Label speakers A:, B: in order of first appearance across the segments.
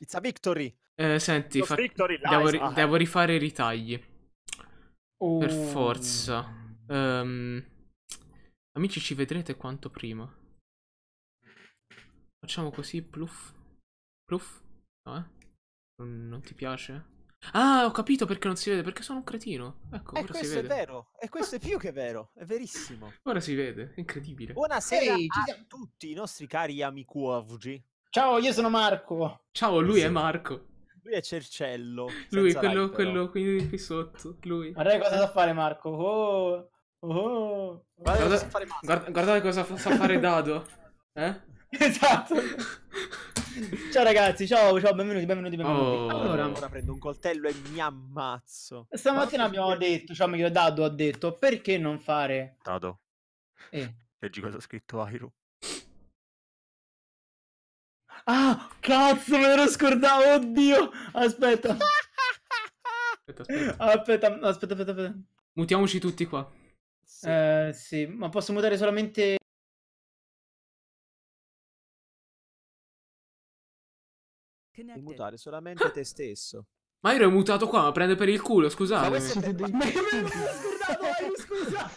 A: It's a victory. Eh, senti, fa... victory devo, ri- ah, eh. devo,
B: rifare i ritagli. Oh. Per forza. Um... Amici, ci vedrete quanto prima. Facciamo così, pluff. Pluff? No, eh? Non ti piace? Ah, ho capito perché non si
A: vede, perché sono un cretino.
C: Ecco, e questo è vero,
A: e questo è ah. più che vero, è verissimo. Ora si vede, è incredibile. Buonasera Ehi, a tutti i nostri cari amici UAVG. Ciao, io sono Marco. Ciao, lui sì. è Marco. Lui è Cercello. Lui, quello, like, quello qui,
B: qui, sotto. Lui. Guarda cosa
D: sa fare Marco. Oh, oh. Guarda, guarda, cosa fare
B: guarda, guardate cosa fa, sa fare Dado. Eh? Esatto.
A: Ciao ragazzi, ciao, ciao, benvenuti, benvenuti, benvenuti. Oh. Allora, ora prendo un coltello e mi ammazzo.
D: Stamattina abbiamo detto, cioè meglio Dado ha detto, perché non fare...
A: Dado. Eh. Leggi cosa ha scritto Airo.
C: Ah, cazzo, me l'ero scordato. Oddio. Aspetta. aspetta, aspetta. Aspetta, aspetta, aspetta, aspetta. Mutiamoci tutti qua. Sì. Eh, sì, ma posso mutare solamente...
A: Mutare solamente te stesso.
C: Ma io ero mutato qua, ma prende per il culo,
D: scusate.
B: Ma questo è... Cioè,
C: ma,
D: ma,
A: ma, scusa!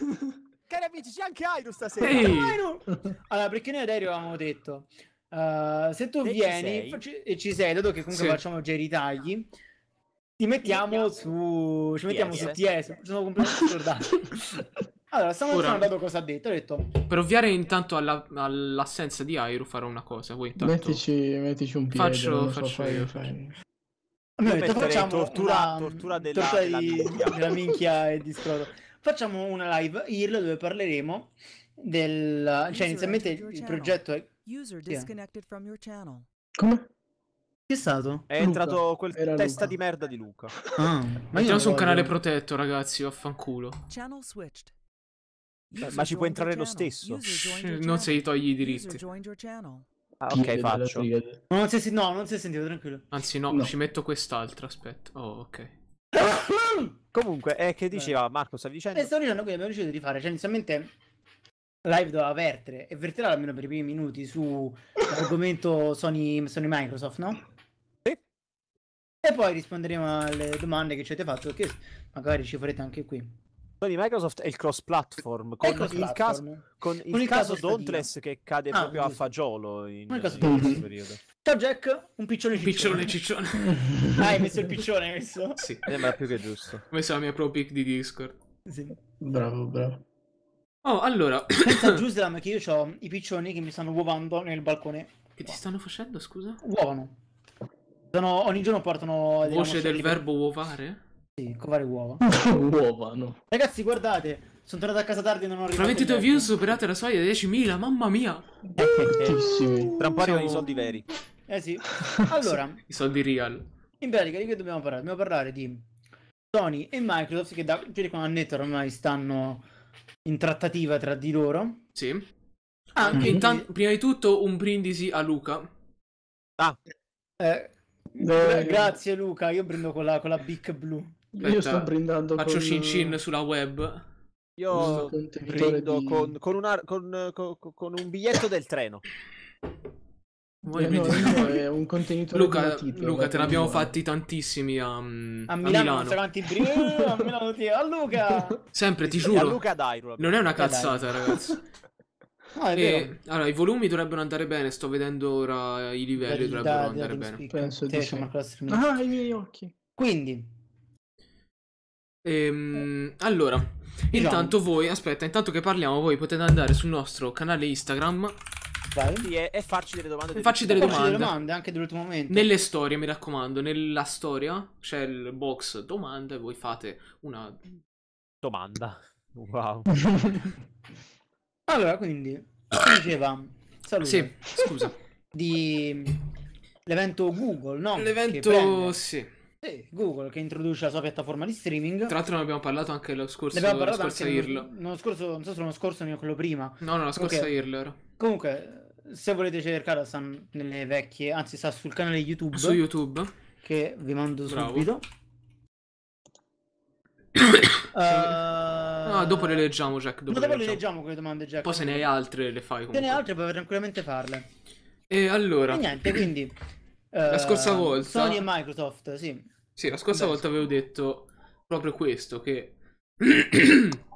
A: Cari amici, c'è anche Airo stasera. Ehi.
D: Allora, perché noi ad Airo avevamo detto Uh, se tu se vieni ci e ci sei, dato che comunque sì. facciamo già i ritagli, ti mettiamo su. Ci mettiamo su TS. Sono completamente scordato. allora, stiamo Ora, cosa ha detto. Ho detto.
B: Per ovviare intanto alla, all'assenza di Airo farò una cosa. Voi intanto... mettici,
E: mettici un piede. Faccio, faccio so, io. Fai...
A: Noi detto, facciamo
D: tortura, una... tortura, della, tortura della, di... minchia. della minchia e di scroto. Facciamo una live IRL dove parleremo del... Cioè, inizialmente il cioè, progetto è User
C: disconnected from your channel.
D: Come?
A: Chi è stato? È Luca. entrato quel Era testa Luca. di merda di Luca. Ah, ma io su un canale
B: protetto, ragazzi, vaffanculo.
D: Channel switched.
B: ma ci può entrare lo stesso. Non se gli togli i diritti. Ah, ok, faccio. No
D: non, si, no, non si è sentito, tranquillo.
B: Anzi, no, no. ci metto quest'altra, aspetta. Oh, ok.
D: Comunque, eh, che diceva Marco, stavi dicendo? Eh, stavo dicendo che abbiamo deciso di fare, cioè, inizialmente live doveva vertere e verterà almeno per i primi minuti su argomento Sony, Sony Microsoft, no? Sì. E poi risponderemo alle domande che ci avete fatto, che magari ci farete anche qui. Sony Microsoft è il cross platform con, cross il, caso,
A: con, caso Dauntless che cade ah, proprio giusto. a fagiolo in, in questo periodo. Ciao
D: Jack, un piccione ciccione. Piccione ciccione. ah, hai messo il piccione questo?
B: Sì,
A: eh, ma più che giusto.
B: Ho messo la mia pro pic di Discord. Sì.
E: Bravo, bravo.
D: Oh, allora. Pensa Giuslam che io ho i piccioni che mi stanno uovando nel balcone. Che ti stanno facendo, scusa? Uovano. Sono, ogni giorno portano... Diciamo, Voce cioè,
B: del verbo uovare? Sì, covare uova. uovano.
D: Ragazzi, guardate. Sono tornato a casa tardi e non ho arrivato. Fra 22
B: views superate
D: la soglia di 10.000, mamma mia.
B: Tra un po' arrivano i soldi veri.
D: Eh sì.
B: Allora. I soldi real.
D: In pratica, di che dobbiamo parlare? Dobbiamo parlare di Sony e Microsoft che da più di un annetto ormai stanno in trattativa tra di loro. Sì. Anche ah, mm. mm-hmm. intanto, prima di tutto, un brindisi a Luca. Ah. Eh, eh, gra- grazie Luca, io brindo con la, con la Big Blue. io sto brindando Faccio con... cin cin
A: sulla web.
D: Io brindo di... con,
E: con,
A: una, con, un biglietto del treno.
E: Vuoi eh, no, no, è un contenitore Luca, matite, Luca te ne abbiamo
B: fatti tantissimi a, mm, a, a Milano. Milano.
A: Eh, a Milano ti... a Luca!
B: Sempre, ti giuro. A Luca
A: dai, Non è una cazzata, ragazzi. No, e,
B: allora, i volumi dovrebbero andare bene. Sto vedendo ora i livelli. Verità, dovrebbero andare bene.
D: Penso di sì. Ah, i miei occhi. Quindi,
B: Ehm, allora, diciamo. intanto voi, aspetta, intanto che parliamo, voi potete andare sul nostro canale Instagram
A: Vai. E, e, farci delle domande. Delle farci delle domande. delle domande anche
D: dell'ultimo momento.
B: Nelle storie, mi raccomando, nella storia c'è il box domande. Voi fate
D: una domanda. Wow. allora, quindi diceva salute. Sì, scusa. Di l'evento Google, no? L'evento sì. Google che introduce la sua piattaforma di
B: streaming. Tra l'altro ne abbiamo parlato anche lo scorso, ne parlato lo scorso anche IRL.
D: Nello, scorso, non so se l'anno scorso o quello prima. No, no, la scorsa okay. IRL era. Comunque, se volete cercare stanno nelle vecchie, anzi sta sul canale YouTube. Su YouTube. Che vi mando Bravo. subito. uh... Eh, no, ah, dopo
B: le leggiamo, Jack. Dopo, dopo le, leggiamo. leggiamo
D: quelle domande, Jack. Poi
B: se ne hai altre le fai comunque. Se ne hai
D: altre puoi tranquillamente farle.
B: E allora... E niente, quindi... La scorsa eh, volta... Sony e
D: Microsoft, sì.
B: Sì, la scorsa Beh, volta avevo detto proprio questo, che...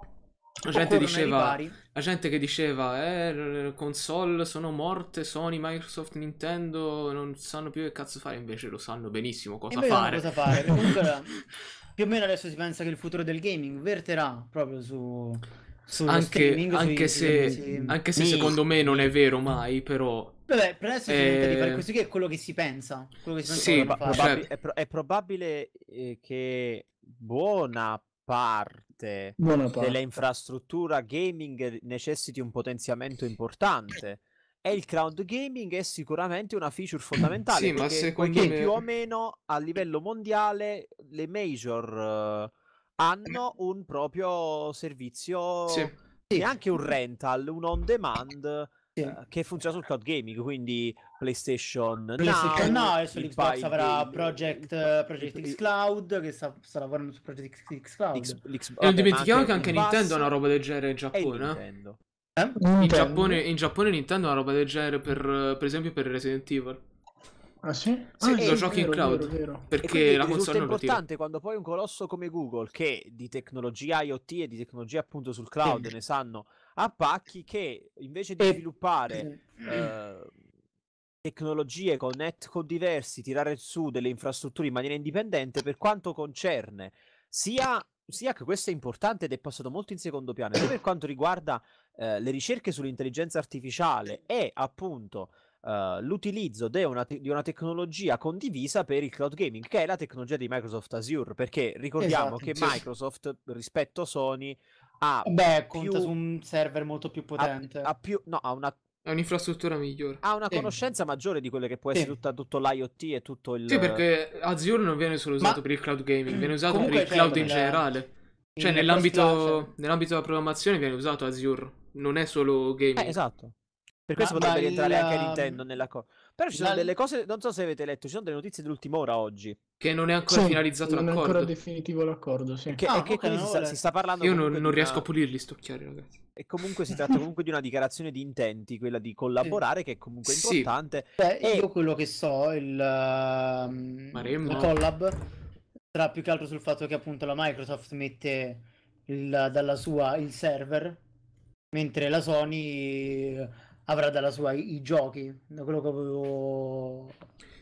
B: La gente, diceva, la gente che diceva, eh, console sono morte, Sony, Microsoft, Nintendo, non sanno più che cazzo fare, invece lo sanno benissimo cosa invece fare. Cosa fare. Comunque,
D: più o meno adesso si pensa che il futuro del gaming verterà proprio su... Anche, sui, anche, sui, se, sui... anche, se, secondo
B: me non è vero mai, però... Vabbè, per adesso è... di fare eh, così
D: che è quello che si
A: pensa. Che si pensa sì, prob- probabil- cioè... è, pro- è, probabile eh, che buona parte parte, parte. dell'infrastruttura gaming necessiti un potenziamento importante. E il crowd gaming è sicuramente una feature fondamentale sì, perché, perché me... più o meno a livello mondiale le major uh, hanno un proprio servizio sì. e anche un rental, un on demand eh, che funziona sul cloud gaming, quindi PlayStation, PlayStation no, no adesso l'Xbox avrà
D: Project, eh, Project X Cloud che sta, sta lavorando su Project X,
A: X Cloud. X, X, e non dimentichiamo che anche Nintendo ha una roba
B: del genere in Giappone. Eh? eh? In, Giappone, in, Giappone, Nintendo ha una roba del genere per, per esempio per Resident Evil.
A: Ah sì? sì, ah, sì lo giochi in cloud vero, vero. perché la console è importante quando poi un colosso come Google che di tecnologia IoT e di tecnologia appunto sul cloud sì. ne sanno a pacchi che invece di sviluppare eh, tecnologie con netcode diversi, tirare su delle infrastrutture in maniera indipendente, per quanto concerne sia, sia che questo è importante ed è passato molto in secondo piano, sia per quanto riguarda eh, le ricerche sull'intelligenza artificiale e appunto Uh, l'utilizzo di una, te- una, tecnologia condivisa per il cloud gaming, che è la tecnologia di Microsoft Azure, perché ricordiamo esatto, che Microsoft rispetto a Sony ha ah, Beh, più... conta su
D: un server molto più potente.
A: Ha, ha più... No, ha una ha un'infrastruttura migliore. Ha una sì. conoscenza maggiore di quelle che può essere sì. tutta, tutto l'IoT e tutto il. Sì, perché
B: Azure non viene solo usato Ma... per il cloud gaming, viene usato Comunque per il cloud in generale. Cioè, in cioè, nell'ambito, nell'ambito, della programmazione viene usato Azure, non è solo
A: gaming. Eh, esatto. Per questo Ma potrebbe il... rientrare anche Nintendo nella cosa. Però ci sono Dal... delle cose, non so se avete letto, ci sono delle notizie dell'ultima ora oggi. Che non è ancora sì, finalizzato non l'accordo. Non è ancora
E: definitivo l'accordo, sì.
D: Che, ah, che no, si, sta, si, sta, parlando... Io non, non riesco una... a pulirli
A: sto chiari, ragazzi. E comunque si tratta comunque di una dichiarazione di intenti, quella di collaborare, che è comunque sì. importante. Beh, e... io
D: quello che so, il... Uh, ehm, Maremmo. Il collab, sarà più che altro sul fatto che appunto la Microsoft mette il, dalla sua il server, mentre la Sony avrà dalla sua i giochi. da Quello che avevo.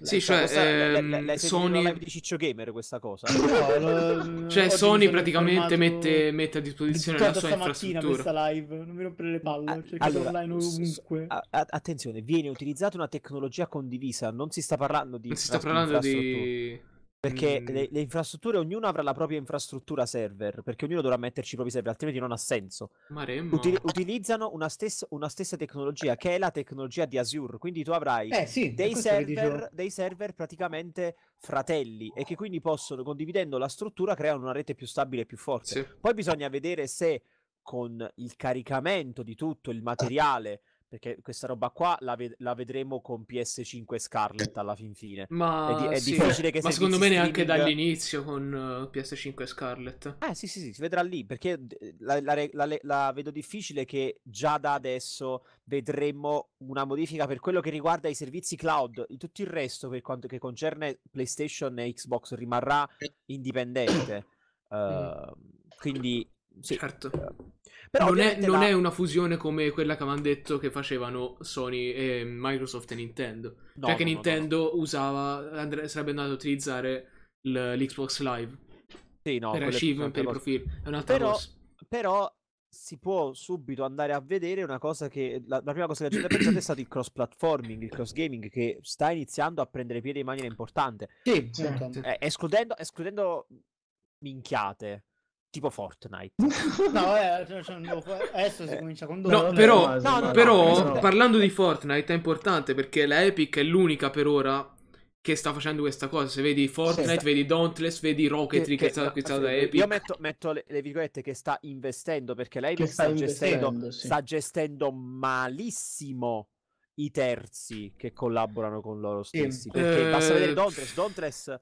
D: Sì, cioè, cosa, ehm, Sony
A: live di Ciccio Gamer questa cosa. cioè, Sony praticamente mette, mette, a disposizione la sua infrastruttura.
D: live, non mi rompere le palle, a- cioè, allora, online
A: ovunque. A- attenzione, viene utilizzata una tecnologia condivisa, non si sta parlando
C: di si sta parlando di
A: perché mm. le, le, infrastrutture, ognuno avrà la propria infrastruttura server, perché ognuno dovrà metterci i propri server, altrimenti non ha senso. Maremmo. Uti- utilizzano una stessa, una stessa, tecnologia, che è la tecnologia di Azure, quindi tu avrai eh, sì, dei, server, dei, server, praticamente fratelli e che quindi possono, condividendo la struttura, creare una rete più stabile e più forte. Sì. Poi bisogna vedere se con il caricamento di tutto il materiale perché questa roba qua la, ved- la vedremo con PS5 Scarlet alla fin fine. Ma, è, di- è sì. difficile che Ma secondo me neanche
B: dall'inizio con uh, eh, PS5 Scarlet.
A: Eh sì, sì, sì, si vedrà lì. Perché la, la, la vedo difficile che già da adesso vedremo una modifica per quello che riguarda i servizi cloud. Tutto il resto, per quanto che concerne PlayStation e Xbox, rimarrà eh. indipendente. Uh, quindi sì. Certo.
B: Però non, è, non è,
A: una fusione come quella
B: che avevano detto che facevano Sony e Microsoft e Nintendo. No, cioè no, che no, Nintendo usava, andre, sarebbe andato a utilizzare l'Xbox Live. Sì, no, per achievement, per i È un'altra però, cosa.
A: Però si può subito andare a vedere una cosa che la, la prima cosa che la gente ha pensato è stato il cross platforming, il cross gaming che sta iniziando a prendere piede in maniera importante. Sì, certo. eh, escludendo, escludendo minchiate tipo Fortnite.
D: no, eh, adesso si comincia con due. No, però, no, no, però no,
B: parlando di Fortnite è importante perché la Epic è l'unica per ora che sta facendo questa cosa. Se vedi Fortnite, sì, vedi Dauntless, vedi Rocketry che, che, che, che sta da Epic. Io
A: metto, metto le, le, virgolette che sta investendo perché la Epic sta, gestendo, sì. sta gestendo malissimo i terzi che collaborano con loro stessi. Sì. Perché eh... basta vedere eh, Dauntless. Dauntless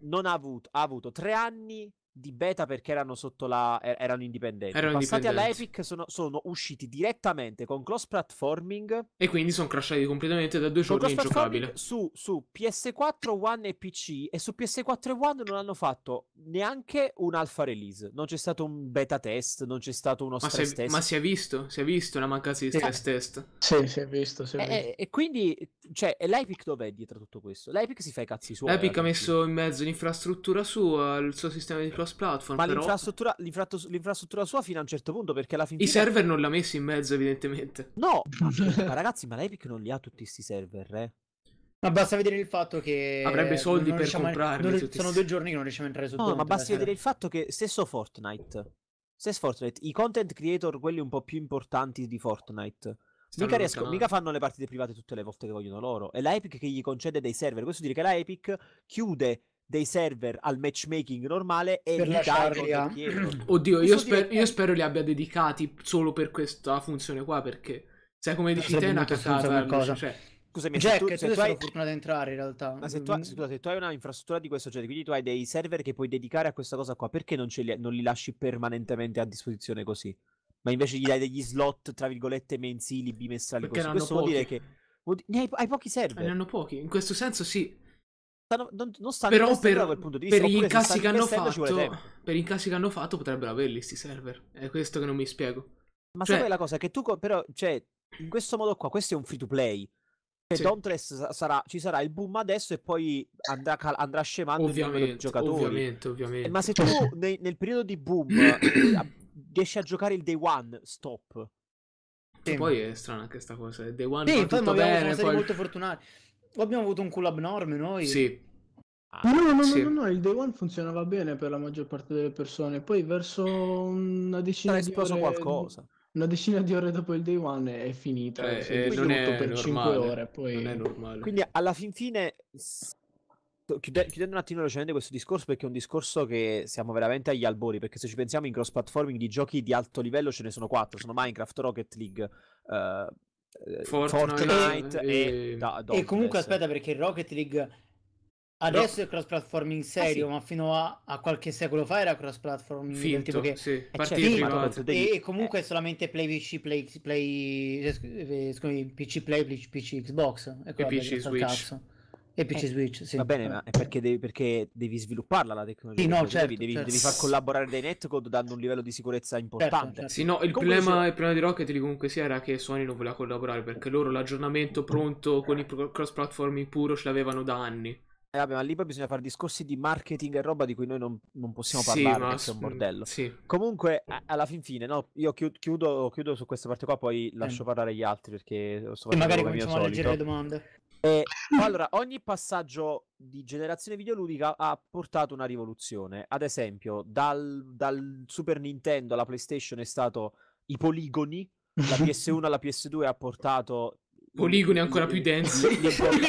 A: non ha avuto, ha avuto tre anni di beta perché erano sotto la erano indipendenti. Erano Passati indipendenti. alla Epic sono, sono, usciti direttamente con cross platforming e quindi sono crashati completamente da due giorni ingiocabile. Su, su PS4 One e PC e su PS4 e One non hanno fatto neanche un alpha release, non c'è stato un beta test, non c'è stato uno ma stress è, test. Ma si è visto, si è visto una mancanza di stress eh, test.
E: Sì, si è visto, si è eh,
A: visto. E, eh, e, quindi cioè l'Epic dov'è dietro tutto questo? L'Epic si fa i cazzi suoi. L'Epic ha
B: messo in mezzo l'infrastruttura sua, il suo sistema di cross cross-platform. Ma però...
A: l'infrastruttura, l'infrattu- l'infrastruttura, sua fino a un certo punto, perché alla fine... I server non l'ha messo in mezzo, evidentemente. No! ma ragazzi, ma l'Epic non li ha tutti questi server, eh? Ma basta vedere il fatto
D: che. Avrebbe soldi per comprarli. A... sono due
A: giorni che non riusciamo a entrare su no, No, ma basta vedere il fatto che stesso Fortnite. Stesso Fortnite, i content creator, quelli un po' più importanti di Fortnite. Mica, riesco, mica, fanno le partite private tutte le volte che vogliono loro. È la Epic che gli concede dei server. Questo vuol dire che la Epic chiude dei server al matchmaking normale e per lasciarli a... Ah. Oddio, io, sper- io, spero li abbia dedicati solo per questa funzione qua perché
B: sai come dici te è una cacata cosa. Cioè... Scusami, Jack, se tu, se tu hai
A: fortuna di entrare in realtà. Ma se tu, hai, scusa, se tu hai una infrastruttura di questo genere, quindi tu hai dei server che puoi dedicare a questa cosa qua, perché non, ce li, non li lasci permanentemente a disposizione così? Ma invece gli dai degli slot, tra virgolette, mensili, bimestrali, perché così. Questo pochi. vuol dire che...
B: Vuol, hai, hai, pochi server. Eh, ne hanno pochi, in questo senso sì
A: stanno, non, non stanno però per, quel punto di vista. Per gli incassi che hanno fatto,
B: per incassi che hanno
A: fatto potrebbero averli sti server. È questo che non mi spiego. Ma cioè... sai la cosa? Che tu, però, cioè, in questo modo qua, questo è un free to play. Cioè, sì. Dauntless sarà, ci sarà il boom adesso e poi andrà, andrà scemando ovviamente, il giocatori. Ovviamente, eh, ovviamente. ma se tu nel, nel periodo di boom eh, riesci a giocare il day one, stop. Sì. Poi
B: è strana anche questa cosa.
A: Day one sì, poi bene, poi... molto
E: fortunati. Abbiamo avuto un culo
D: abnorme
B: noi? Sì.
E: Ah, no, no, sì. no, no, no, il day one funzionava bene per la maggior parte delle persone, poi verso una decina di ore... qualcosa. Una decina di ore dopo il day one è finita, eh, è cioè, eh, non è per normale, 5 ore, poi... non è normale. Quindi
A: alla fin fine chiudendo un attimo velocemente questo discorso perché è un discorso che siamo veramente agli albori perché se ci pensiamo in cross platforming di giochi di alto livello ce ne sono quattro sono Minecraft, Rocket League uh, Fortnite, Fortnite e, e, da, e comunque aspetta
D: perché Rocket League Adesso no. è cross platform in ah, serio, ah, sì. ma fino a, a, qualche secolo fa era cross platforming finto, che, sì. cioè, finto, e, e, comunque è solamente play PC, play, play, eh, eh, scusami, PC, play, PC, Xbox. E, e PC Switch. Cazzo. E PC eh, Switch, sì. Va bene, ma
A: è perché devi, perché devi svilupparla la tecnologia. Sì, no, certo, devi, certo. devi, far collaborare dei netcode dando un livello di sicurezza certo, importante. Certo, sì, no, il problema, si... il problema, di Rocket League comunque sì, era che Sony
B: non voleva collaborare perché loro l'aggiornamento pronto con i cross-platforming puro ce l'avevano da anni.
A: Eh vabbè, ma lì poi bisogna fare discorsi di marketing e roba di cui noi non, non possiamo parlare, sì, ma... è un bordello. Sì. Comunque, alla fin fine, no, io chiudo, chiudo, su questa parte qua, poi lascio parlare gli altri perché sto E magari cominciamo a leggere le domande. E, allora, ogni passaggio di generazione videoludica ha portato una rivoluzione. Ad esempio, dal, dal Super Nintendo alla PlayStation è stato i poligoni, la PS1 alla PS2 ha portato poligoni ancora più densi.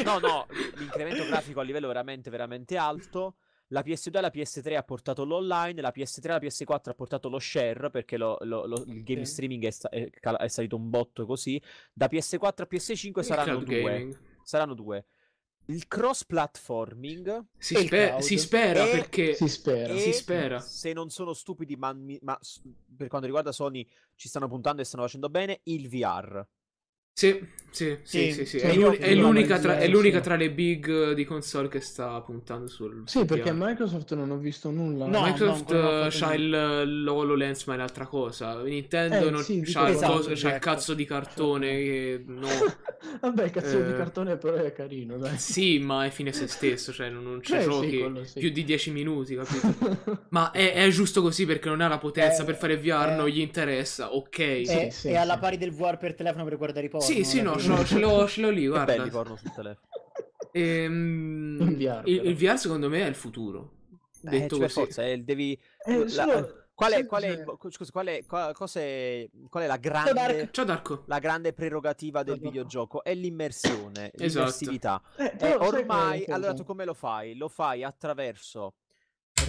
A: no, no, l'incremento grafico a livello veramente, veramente alto. La PS2 e la PS3 ha portato l'online, la PS3 e la PS4 ha portato lo share perché lo, lo, lo, il game streaming è, è, è, salito un botto così. Da PS4 a PS5 il saranno due. Gaming saranno due. Il cross-platforming si, spe- si spera e... perché si spera. E... si spera. Se non sono stupidi, ma, ma per quanto riguarda Sony ci stanno puntando e stanno facendo bene, il VR
E: sì, sì, sì,
A: sì, sì, sì. Cioè, è, l'unica, è l'unica, tra, è l'unica tra,
B: le big eh, di console che sta puntando sul... Sì, perché a
E: Microsoft non ho visto nulla. No, Microsoft no, eh, ha
B: il l'HoloLens, ma è un'altra cosa. Nintendo eh, non... sì, c'ha, esatto, cosa, c'ha esatto. Esatto. il cazzo di cartone che... No. Vabbè, cazzo eh... di
E: cartone però è carino, dai.
B: Sì, ma è fine a se stesso, cioè non, non c'è eh, giochi quello, più di 10 minuti, capito? ma è, è, giusto così perché non ha la potenza eh, per fare VR, non gli interessa, ok. È, alla
D: pari del VR per telefono per guardare i post. Sì, sì, no, ce l'ho, ce l'ho, ce l'ho lì, guarda.
B: Belli porno sul telefono.
D: Ehm, VR,
B: il, il, VR secondo me è il futuro. Eh, detto cioè, così. Forza, eh, devi... Eh, la... Solo...
A: Qual è, qual è, cioè scusa, qual è, qual, è, qual è la, grande, Ciao Darko. la grande prerogativa del videogioco? È l'immersione, esatto. l'immersività. Eh, eh, ormai, allora tu come lo fai? Lo fai attraverso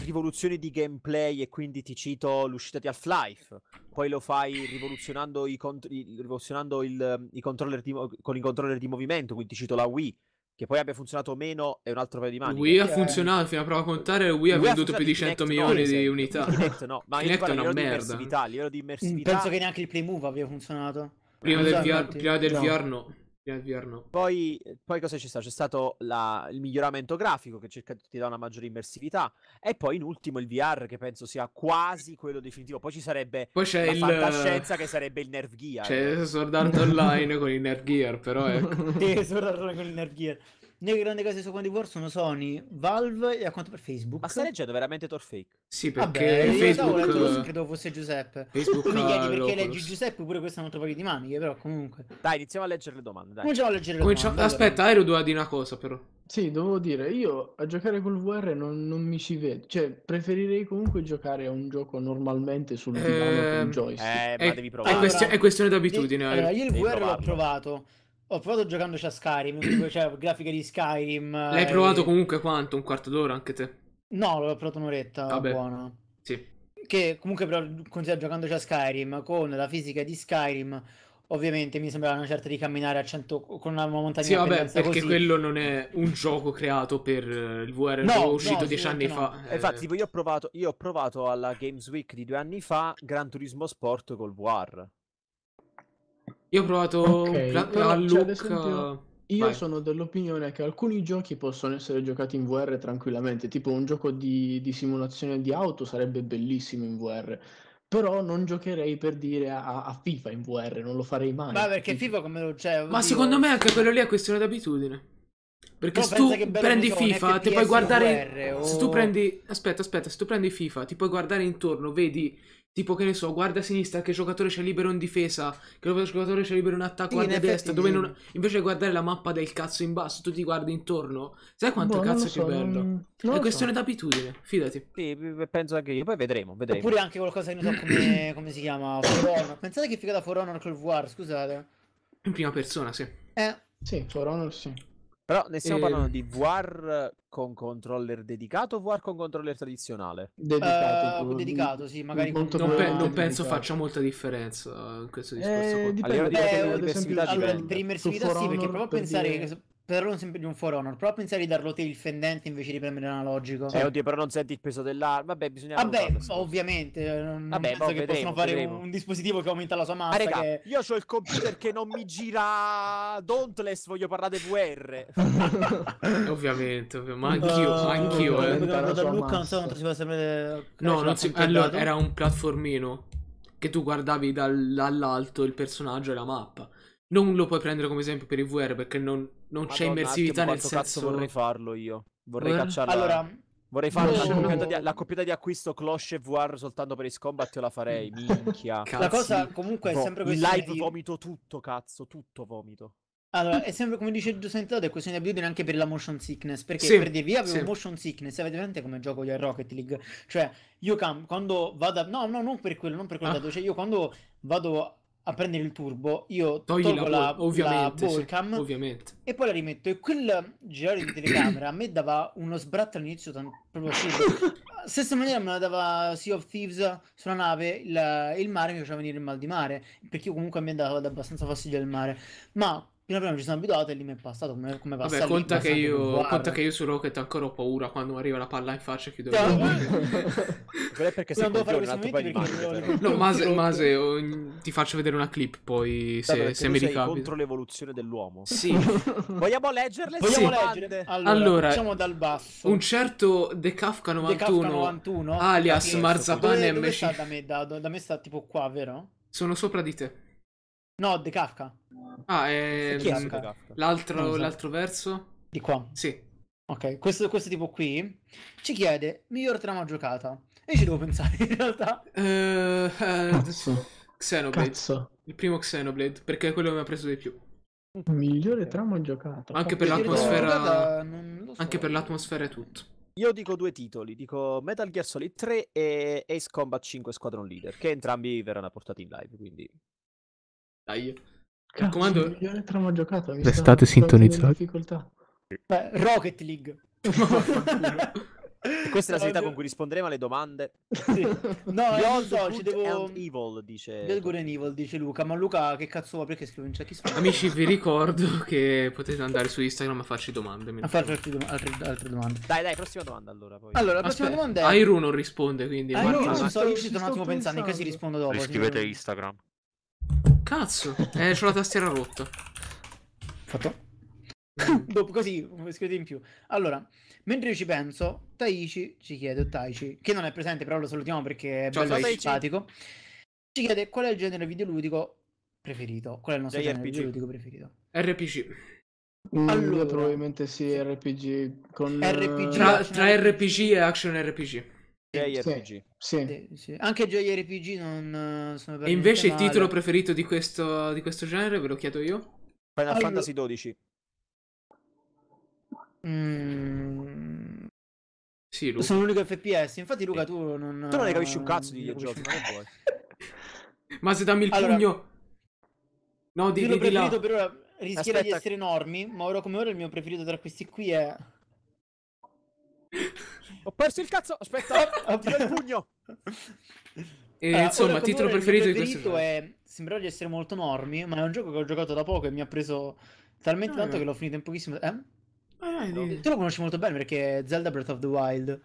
A: rivoluzioni di gameplay e quindi ti cito l'uscita di Half-Life, poi lo fai rivoluzionando i, cont- rivoluzionando il, i controller mo- con i controller di movimento, quindi ti cito la Wii. Che poi abbia funzionato meno è un altro paio di mani. Wii ha funzionato,
B: eh, fino a prova a contare, Wii, Wii ha venduto più di 100 no, milioni esatto. di unità. Kinect
A: no,
D: ma Kinect è una merda. Di livello di immersività. Penso che neanche il Play Move abbia funzionato. Prima, del, VR, prima del no.
A: no. Avviarno. Poi, poi cosa c'è stato? C'è stato la, il miglioramento grafico che cerca, ti dà una maggiore immersività e poi in ultimo il VR che penso sia quasi quello definitivo. Poi ci sarebbe poi c'è la il... fantascienza che sarebbe il Nerf Gear. C'è
B: Sword Art Online con il Nerf Gear, però ecco.
D: sì, Sword Art Online con il Nerve Gear nel grande case su quando sono Sony, Valve e a quanto per Facebook. Ma stai leggendo veramente Torfake? Sì, perché Vabbè, Facebook... Io letto, credo fosse Giuseppe. Facebook tu mi chiedi eh, perché leggi Giuseppe, pure questo è un altro paio di maniche, però comunque.
A: Dai, iniziamo a leggere le domande, dai. Cominciamo a leggere le
E: Cominciamo... domande. Aspetta,
B: allora. Aero di una cosa però.
E: Sì, devo dire, io a giocare col VR non, non, mi ci vedo. Cioè, preferirei comunque giocare a un gioco normalmente sul divano eh... con ehm, joystick. Eh, ma devi provare. È, allora, è questione d'abitudine. Allora, io il VR l'ho
D: provato. Ho provato giocandoci a Skyrim, cioè grafiche di Skyrim. L'hai eh, e... provato
B: comunque quanto? Un quarto d'ora anche te?
D: No, l'ho provato un'oretta Vabbè.
B: buona. Sì.
D: Che comunque però considero giocandoci a Skyrim con la fisica di Skyrim. Ovviamente mi sembrava una certa di camminare a 100 con una montagna. di Sì, vabbè, perché così. quello
B: non è un gioco creato per eh, il VR no, uscito no, dieci anni no. fa. Eh, infatti, tipo,
A: io ho provato, io ho provato alla Games Week di due anni fa Gran Turismo Sport col VR.
E: Io ho provato okay, pla- però, a Cioè, esempio, eh, io Vai. sono dell'opinione che alcuni giochi possono essere giocati in VR tranquillamente, tipo un gioco di, di simulazione di auto sarebbe bellissimo in VR, però non giocherei per dire a, a, FIFA in VR, non lo farei mai. Ma perché
D: FIFA come lo c'è? Cioè, oddio. Ma secondo me
E: anche quello lì è questione d'abitudine. Perché no, se tu prendi
D: FIFA, ti puoi guardare. VR, o... Se tu oh. prendi.
B: Aspetta, aspetta, se tu prendi FIFA, ti puoi guardare intorno, vedi Tipo che ne so, guarda a sinistra che giocatore c'è libero in difesa, che giocatore c'è libero in attacco, sì, guarda a destra, dove non... invece di guardare la mappa del cazzo in basso, tu ti guardi intorno. Sai quanto boh, cazzo è so, più bello? Non... È questione so. d'abitudine, fidati. Sì, penso anche io, poi vedremo, vedremo. Oppure
D: anche qualcosa che non so come, come si chiama, For Honor. Pensate che figata For Honor col VR, scusate.
B: In prima persona, sì.
E: Eh. Sì, For Honor sì.
A: Però ne stiamo e... Ehm, parlando di VR con controller dedicato o VR con controller tradizionale? Dedicato, uh, dedicato sì, magari non, non, pe- non penso faccia
B: molta differenza in questo eh, discorso. Eh, dipende, allora, beh, di, beh, di, esempio,
D: allora, di per immersività sì, perché proprio per pensare dire... che per un esempio di un For Honor, però pensare di darlo te il fendente invece di premere analogico. Eh,
A: oddio, però non senti il peso dell'arma. Vabbè, bisogna. Vabbè,
D: ovviamente.
A: Eh, non Vabbè, penso boh, che vedremo, possono fare vedremo. un dispositivo che aumenta la sua massa. Ah, raga, che... Io ho il computer che non mi gira. Dauntless, voglio parlare VR.
B: ovviamente, ovviamente, ma anch'io. Uh, anch'io, eh. Da Luca, non so
D: quanto si può prendere.
A: Eh, no, non si... allora era
B: un platformino che tu guardavi dall'alto il personaggio e la mappa. Non lo puoi prendere come esempio per il VR perché non, non c'è immersività nel senso... Cazzo vorrei farlo io.
A: Vorrei Or... cacciarla. Allora... Vorrei fare no. la, coppiata di, la coppiata di acquisto Closh e VR soltanto per Ace Combat, io la farei, minchia. Cazzi. La cosa comunque è sempre questione live di... vomito tutto, cazzo, tutto vomito.
D: Allora, è sempre come dice Giuseppe Todd, è questione di abitudine anche per la motion sickness, perché sì, per dirvi io avevo sì. motion sickness, avete presente come gioco di Rocket League? Cioè, io cam- quando vado a... No, no, non per quello, non per quello ah. dato, cioè io quando vado a prendere il turbo, io Togli tolgo la, la, ovviamente, la ballcam sì, ovviamente. e poi la rimetto. E quel girare di telecamera a me dava uno sbratto all'inizio, tanto, proprio sì. Stessa maniera me la dava Sea of Thieves sulla nave, il, il mare mi faceva venire il mal di mare, perché io comunque a me dava abbastanza fastidio il mare. Ma Fino a prima ci sono abituato e lì mi è passato come, come passato. Vabbè, conta che, io, conta che
B: io su Rocket ancora ho paura quando mi arriva la palla in faccia e chiudo no. Quello è perché sei contornato poi di male. Cioè. No, Mase, Mase ogni... ti faccio vedere una clip poi se, Vabbè, se mi ricordo. contro
A: l'evoluzione dell'uomo. Sì. Vogliamo leggerle? Vogliamo sì. leggere? Allora, allora, diciamo
D: dal basso. Un
B: certo The Kafka 91, De Kafka 91 alias Marzapane MC.
D: Da me, sta tipo qua, vero? Sono sopra di te. No, The Kafka. Ah, è... Kafka. L'altro, so. l'altro verso? Di qua. Sì. Ok, questo, questo, tipo qui ci chiede miglior trama giocata. E ci devo pensare in realtà.
B: Uh, uh, Xenoblade. Cazzo. Il primo Xenoblade, perché quello mi ha preso
A: di più.
E: Migliore trama giocata. Anche per
A: l'atmosfera. So. Anche per l'atmosfera e tutto. Io dico due titoli, dico Metal Gear Solid 3 e Ace Combat 5 Squadron Leader, che entrambi verranno portati in live, quindi... Dai. Raccomando... Il migliore Beh, Rocket League. questa è la serietà con cui risponderemo alle domande. Sì. No, non so, ci devo... Evil, dice... Del
D: Good Evil, dice Luca. Ma Luca, che cazzo, perché scrive in c'è Amici, vi
B: ricordo che potete andare su Instagram a farci domande. A farci
D: dom altre, altre, domande. Dai, dai, prossima domanda allora. Poi. Allora, la prossima Aspetta, domanda è... Airu
B: non risponde, quindi... Airu, ah, guarda, non so, ah, io ci sto un attimo pensando, pensando. in caso
D: rispondo dopo. Riscrivete Instagram. Cazzo,
B: eh, c'ho la tastiera rotta.
D: Fatto? Dopo così, scrivete in più. Allora, mentre io ci penso, Taichi ci chiede, Taichi, che non è presente, però lo salutiamo perché è Ciao, bello e simpatico, ci chiede qual è il genere videoludico preferito, qual è il nostro JRPG. genere videoludico preferito. RPG.
E: Mm, allora, probabilmente sì, RPG. Con... RPG tra,
B: tra RPG e action RPG. JRPG. Sì, sì.
C: Anche
D: JRPG non eh, sono per E invece male. il titolo
B: preferito di questo, di questo genere, ve lo chiedo
A: io? Final allora... Fantasy XII.
D: Mm... Sì, Luca. Sono l'unico FPS, infatti Luca eh. tu non... Tu non ne capisci un eh, cazzo di videogiochi, Ma se dammi il allora, pugno... No, di, di, di preferito là. per ora rischia di essere enormi, ma ora come ora il mio preferito tra questi qui è...
A: Ho perso il cazzo. Aspetta, tiro il pugno. E, eh, insomma, titolo preferito, preferito di questo
D: è... Sembrava di essere molto normi, ma è un gioco che ho giocato da poco e mi ha preso talmente ah, tanto che l'ho finito in pochissimo eh? Ah, no. Te lo conosci molto bene perché è Zelda Breath of the Wild.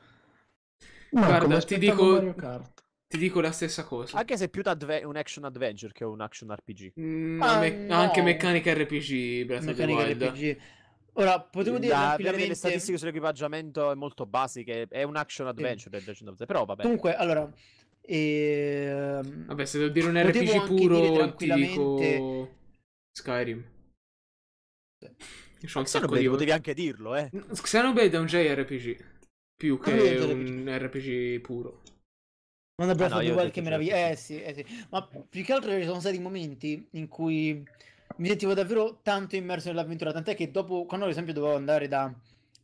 D: No, Guarda, ti dico,
A: ti dico la stessa cosa. Anche se è più un action adventure che un action RPG. Mm, ah, me no. Anche meccanica RPG, Breath meccanica of the Wild. RPG.
D: Ora, potevo dire la, tranquillamente... Le statistiche
A: sull'equipaggiamento è molto basiche, è un action adventure sì. Legend of the però vabbè. Comunque,
D: allora... Ehm... Vabbè, se devo dire un potevo RPG puro, tranquillamente... ti dico
B: Skyrim. Sì. C'ho un sacco di... Potevi anche dirlo, eh. Xenoblade è un JRPG, più ah, che un RPG, puro.
D: Non abbiamo ah, no, fatto qualche meraviglia. Eh sì, eh sì. Ma più che altro ci sono stati momenti in cui mi sentivo davvero tanto immerso nell'avventura, tant'è che dopo, quando ad esempio dovevo andare da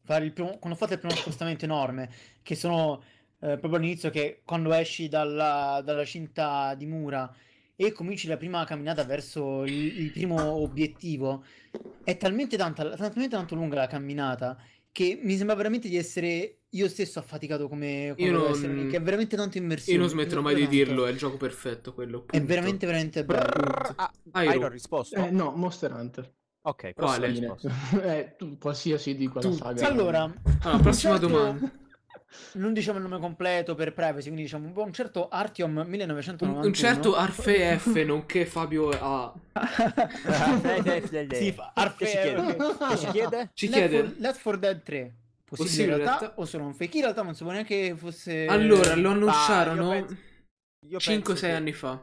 D: fare il primo, quando ho fatto il primo spostamento enorme, che sono eh, proprio all'inizio che quando esci dalla, dalla, cinta di mura e cominci la prima camminata verso il, il primo obiettivo, è talmente, tanta, talmente tanto lunga la camminata che mi sembra veramente di essere io stesso affaticato come, come non, che è veramente tanto immersivo. Io non smetterò mai di
B: dirlo, è il gioco perfetto quello. Punto. È
E: veramente veramente bello. Brrr,
D: ah,
B: Airo. ha risposto?
E: Eh, no, Monster Hunter. Ok, quale? eh, qualsiasi di quella tu. saga. Allora, allora prossima certo. domanda
D: non diciamo il nome completo per privacy, quindi diciamo boh, un certo Artyom 1991. Un certo Arfef,
B: nonché Fabio A.
D: sì, Arfef. Che ci chiede? Ci chiede. Left for Dead 3 possibile, possibile realtà, realtà, o sono un fake. In realtà non sapevo neanche che fosse. Allora, lo annunciarono
E: ah,
A: 5-6 che... anni fa.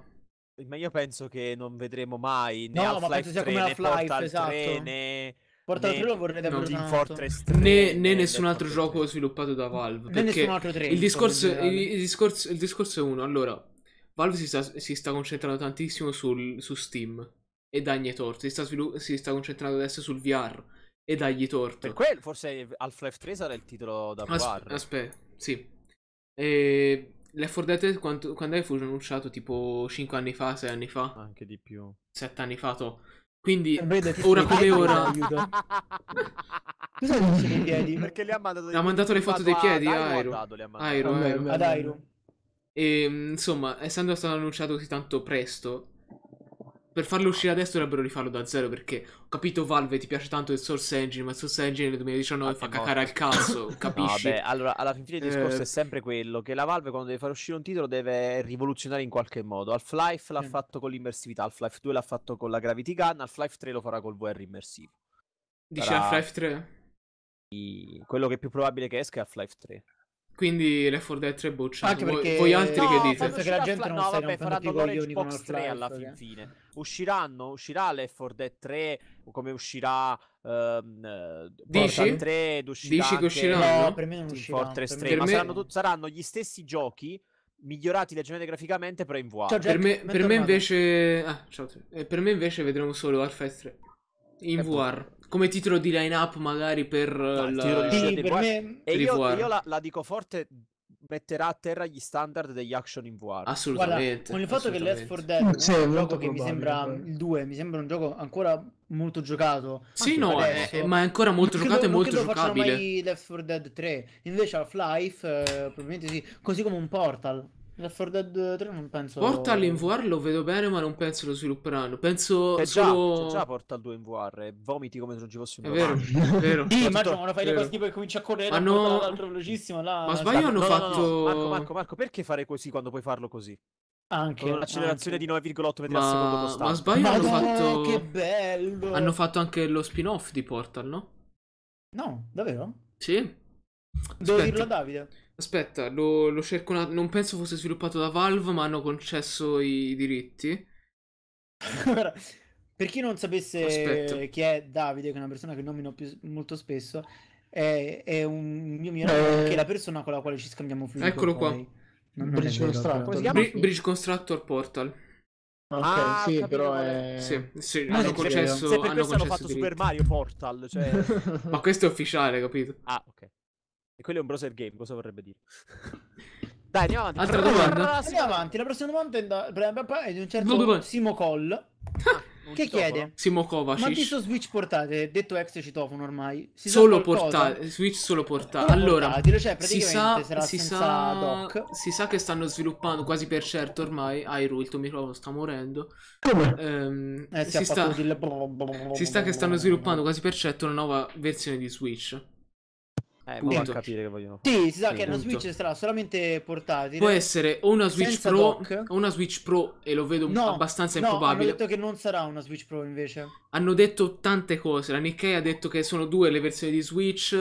A: Ma io penso che non vedremo mai né no, Half-Life 3, né Half-Life, Portal esatto. 3, né Portal 3 lo vorrei davvero Team Fortress 3 né, né
D: nessun
B: eh, altro eh, eh. gioco sviluppato da Valve. Né nessun altro 3. Il discorso, il, il, discorso, il discorso, è uno. Allora, Valve si sta, si sta concentrando tantissimo sul, su Steam e dagli torto. Si sta, svilu- si sta concentrando adesso sul VR e dagli torto. Per
A: quello, forse Half-Life 3 sarà il titolo da VR. As-
B: aspetta, sì. E... Left 4 Dead quando, quando è fu annunciato? Tipo 5 anni fa, 6 anni fa? Anche di più. 7 anni fa, to. Quindi, Vede, cioè, ora come ora.
A: Cosa dici dei piedi? Perché li ha mandato
B: dei Ha mandato le foto dei piedi a Airo. Ad Airo. E ehm, insomma, essendo stato annunciato così tanto presto, per farlo uscire adesso dovrebbero rifarlo da zero perché ho capito Valve ti piace tanto il Source Engine ma il Source Engine nel 2019 ah, fa cacare al cazzo
A: capisci? Vabbè allora alla fine il discorso eh... è sempre quello che la Valve quando deve far uscire un titolo deve rivoluzionare in qualche modo Half-Life l'ha mm. fatto con l'immersività Half-Life 2 l'ha fatto con la Gravity Gun Half-Life 3 lo farà col VR immersivo Dice Sarà... Half-Life 3? quello che è più probabile che esca è Half-Life 3
B: quindi Left 4 Dead 3 bocciato. Anche perché... Voi, altri no, che dite? Penso che la gente non no, vabbè, faranno l'Orange Box 3 alla fin fine.
A: Usciranno, uscirà Left 4 Dead 3 come uscirà um, Dici? 3 Dici che usciranno? No, per me non uscirà. Fortress 3, me... ma saranno, tu- saranno gli stessi giochi migliorati leggermente graficamente però in VR. Ciao, per, me, per
B: invece ah, eh, per me invece vedremo solo Half-Life 3 in e VR come titolo di line-up magari per no, eh, di Sì, per me...
A: E io, io la, la, dico forte, metterà a terra gli standard degli action in VR. Assolutamente. Guarda, con il fatto che Left 4 Dead
D: è un gioco che mi sembra il 2, mi sembra un gioco ancora molto giocato. Sì, no, è, ma è ancora molto non giocato credo, e molto credo giocabile. mai Left 4 Dead 3, invece Half-Life eh, probabilmente sì, così come un Portal. Left 4 Dead 3
A: non penso. Portal in
B: VR lo vedo bene, ma non penso lo svilupperanno. Penso c'è eh già, solo... c'è cioè già
A: Portal 2 in VR. Vomiti come se non ci fosse un È vero, è vero. Sì, immagino quando fai le cose tipo e comincia a correre. Ma no... l'altro velocissimo. Là... Ma sbaglio hanno no, fatto. No, no. Marco, Marco, Marco, perché fare così quando puoi farlo così? Anche con l'accelerazione di 9,8 metri ma... al secondo costante. Ma sbaglio Madonna, hanno fatto. Che
D: bello!
B: Hanno fatto anche lo spin-off di Portal, no?
E: No, davvero? Sì.
B: Devo Aspetta. dirlo a Davide. Aspetta, lo, lo cerco una... Non penso fosse sviluppato da Valve, ma hanno concesso i diritti. Guarda,
D: per chi non sapesse Aspetta. chi è Davide, che è una persona che nomino più, molto spesso, è, è un mio mio eh... che è la persona con la quale ci scambiamo film. Eccolo qua. Non, Bridge, vero, Constructor. Bri- Bridge
B: Constructor Portal. Okay, ah, sì, capito, però è... Sì, sì hanno concesso... Se per questo hanno, hanno fatto Super Mario Portal, cioè... Ma questo è ufficiale, capito? Ah, ok.
A: E quello è un browser game, cosa vorrebbe dire?
D: Dai, andiamo avanti. Altra domanda. Allora, andiamo avanti. La prossima domanda è, da... è di un certo Blububub.
A: Simo Call.
D: Ah, che chiede:
A: Simo Kovacic.
D: Ma visto Switch portate? Detto ex citofono ormai. Si solo portate.
B: Switch solo portate. Allora, portatile, cioè, si sa, si, sa, si sa che stanno sviluppando quasi per certo ormai. Airu, il tuo microfono sta morendo. Come? Ehm, eh, si, si sta... Del... si sta che stanno sviluppando quasi per certo una nuova versione di Switch. Eh, punto. capire che vogliono fare. Sì, si sa sì, che punto. la Switch
D: sarà solamente portatile. Può essere o una Switch Pro dock.
B: o una Switch Pro e lo vedo no, abbastanza no, improbabile. hanno detto
D: che non sarà una Switch Pro invece.
B: Hanno detto tante cose, la Nikkei ha detto che sono due le versioni di Switch,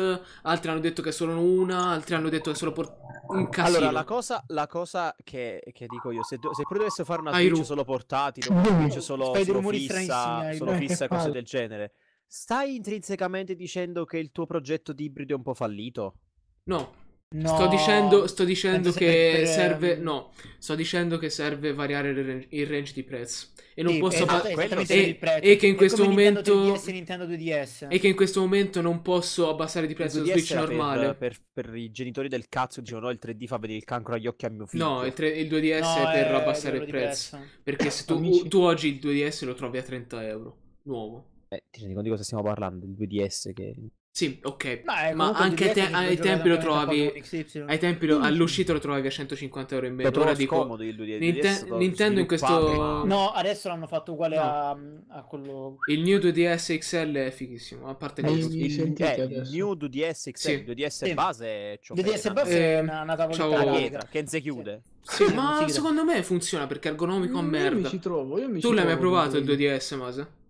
B: altri hanno detto che sono una, altri hanno detto che sono solo port- un casino. Allora, la
A: cosa, la cosa che, che, dico io, se, do, se pure dovessero fare una Switch Airu. solo portatile, una Switch solo, solo fissa, solo fissa cose del genere Stai intrinsecamente dicendo che il tuo progetto di ibrido è un po' fallito?
B: No. no sto dicendo, sto dicendo che per... serve. Ehm,
A: no, sto dicendo che
B: serve variare il range, il range di prezzo. E non sì, posso. Pa- eh, e, e, che in questo momento. ds
D: Nintendo 3DS. E che in
A: questo momento non posso abbassare di prezzo il Switch normale. Per, per, per, i genitori del cazzo dicevano: no, il 3D fa vedere il cancro agli occhi a mio figlio. No, il, 3, il 2DS no, è per eh, abbassare il prezzo. Perché se tu, tu oggi il 2DS lo trovi a 30 euro nuovo eh, ti rendi conto di cosa stiamo parlando? Il 2DS che...
B: Sì, ok. No, eh, ma anche te- ai, tempi lo trovavi... Ai tempi lo, all'uscita lo trovavi a 150 euro in meno. Ora dico... scomodo il 2DS. Ninte- Nintendo in questo... Ma... No,
D: adesso l'hanno fatto uguale no. a, a, quello...
B: Il New 2DS XL è fighissimo, a parte che... Il, il, eh, il New 2DS XL, sì. 2DS sì.
A: base... Cioè, DDS base è eh, una, una tavoletta pietra, che si chiude.
B: Sì, ma secondo me funziona perché
A: ergonomico a merda. Io mi ci trovo, Tu l'hai mai provato il 2DS, Masa?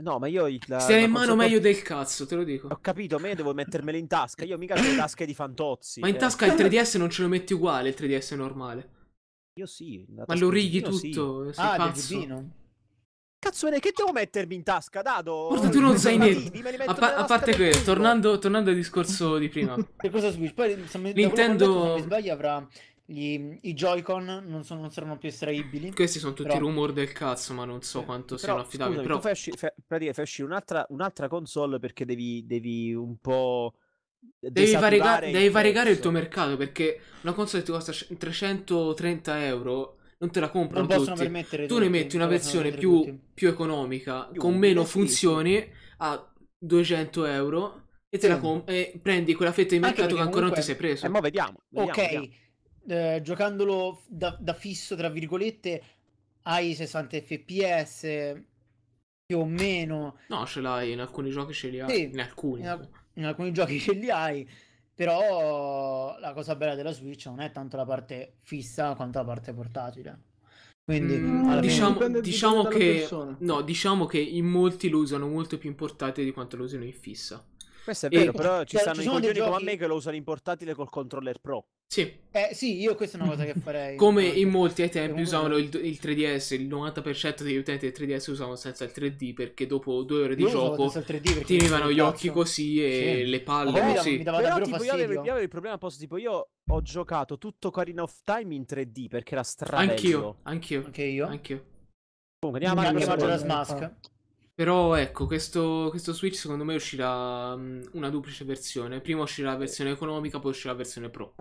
A: No, ma io la, Se hai in mano meglio del cazzo, te lo dico. Ho capito, ma io devo mettermelo in tasca. Io mica le tasche di fantozzi. Ma in eh. tasca il 3DS
B: non ce lo metti uguale, il 3DS normale. Io sì. Ma lo righi tutto. Sì. Ah, pazzo. Del
A: Cazzone, che devo mettermi in tasca, Dado? Guarda, tu non sai niente.
B: A, pa a, parte questo, tornando, tornando, al discorso di prima.
D: Nintendo... Switch, poi,
A: Nintendo...
D: se mi sbaglio, avrà gli, i Joy-Con non, sono, non, saranno più estraibili. Questi sono tutti
B: però... rumor del cazzo, ma non so eh, quanto però, siano affidabili. Scusami, però... fai
A: uscire, fai, pratica, fai uscire un'altra, un'altra, console perché devi, devi un po'. Devi, variega- devi variegare il tuo
B: mercato perché una console che ti costa 330 euro non te la comprano non tutti. Permettere tu ne metti una versione più, più, economica più, con meno funzioni a 200 euro e, te sì. la com- e prendi quella fetta di mercato che ancora comunque... non ti sei preso. E eh, mo vediamo. vediamo ok. Vediamo
D: eh, giocandolo da, da, fisso, tra virgolette, hai 60 fps più o meno.
B: No, ce l'hai, in alcuni giochi ce li hai. Sì, in, alcuni.
D: In, in alcuni giochi ce li hai. Però la cosa bella della Switch non è tanto la parte fissa quanto la parte portatile. Quindi
B: mm, diciamo, diciamo che, no, diciamo che in molti lo usano molto più in portatile di quanto lo usino in fissa. Questo è vero, e... però ci cioè, stanno ci i coglioni
A: giochi... come a me che lo usano
D: in portatile col controller pro. Sì. Eh, sì, io questa è una cosa che farei. come in
B: molti ai tempi usavano il, il, 3DS, il 90% degli utenti del 3DS usavano senza il 3D perché dopo due ore di io gioco tenevano gli occhi così e sì. le palle Vabbè, così. Mi dava, Però tipo io avevo, io avevo
A: il problema posto, tipo io ho giocato tutto Carina of Time in 3D perché era strabello. Anch'io, anch'io. Anche io. Anch'io. Comunque andiamo avanti. Majora's Mask.
B: Però ecco, questo, questo Switch secondo me uscirà una duplice versione. Prima uscirà la versione
D: economica, poi uscirà la versione pro.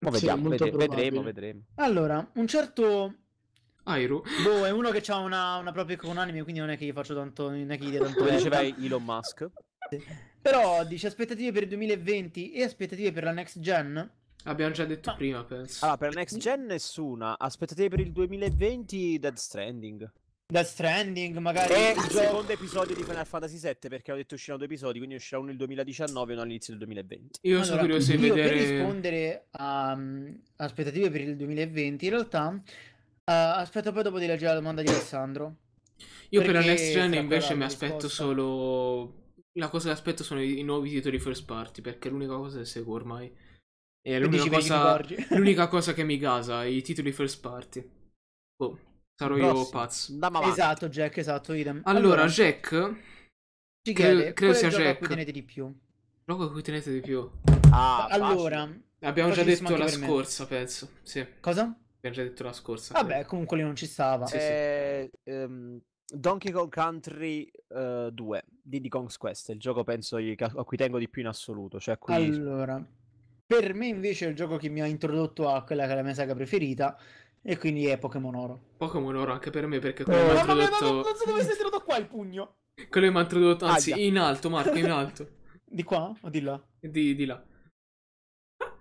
D: Ma vediamo, vede- vedremo, vedremo. Allora, un certo Airu. Boh, è uno che ha una, una propria con quindi non è che gli faccio tanto. Non è che gli dia tanto. Come diceva Elon Musk. Però dice aspettative per il 2020 e aspettative per la
A: next gen. Abbiamo già detto Ma... prima, penso. Allora, per la next gen nessuna. Aspettative per il 2020 Dead Stranding da Stranding, magari eh, il secondo episodio di Final Fantasy VII perché ho detto usciranno due episodi, quindi uscirà uno nel 2019 e uno all'inizio del 2020. Io allora, sono curioso di vedere... Per
D: rispondere a um, aspettative per il 2020, in realtà uh, aspetto poi dopo di leggere la domanda di Alessandro. Io per la next gen invece mi aspetto
B: solo... La cosa che aspetto sono i, i nuovi titoli first party perché è l'unica cosa che seguo ormai. È l'unica cosa... l'unica cosa che mi gasa, i titoli first party. Boh. Sarò Prossimo. io pazzo.
D: Esatto, Jack, esatto, idem. Allora, allora
B: Jack...
D: Ci chiede, credo sia Jack. Che tenete di più.
B: Gioco a cui tenete di più. Ah, allora... Facile. Abbiamo già detto la scorsa, penso. Sì. Cosa? Abbiamo già detto la scorsa. Vabbè,
A: credo. comunque lì non ci stava. Sì, eh, sì. Ehm, Donkey Kong Country uh, 2 Diddy Kong's Quest, il gioco penso a cui tengo di più in assoluto. Cioè cui...
D: Allora, per me invece il gioco che mi ha introdotto a quella che è la mia saga preferita e quindi è Pokémon Oro.
B: Pokémon Oro anche per me perché quello eh. mi ha introdotto... ma, no, no, non so
D: dove sei tirato qua il
E: pugno.
B: Quello mi ha introdotto, anzi, Aia. in alto, Marco, in alto. di qua o di là? Di, di
D: là.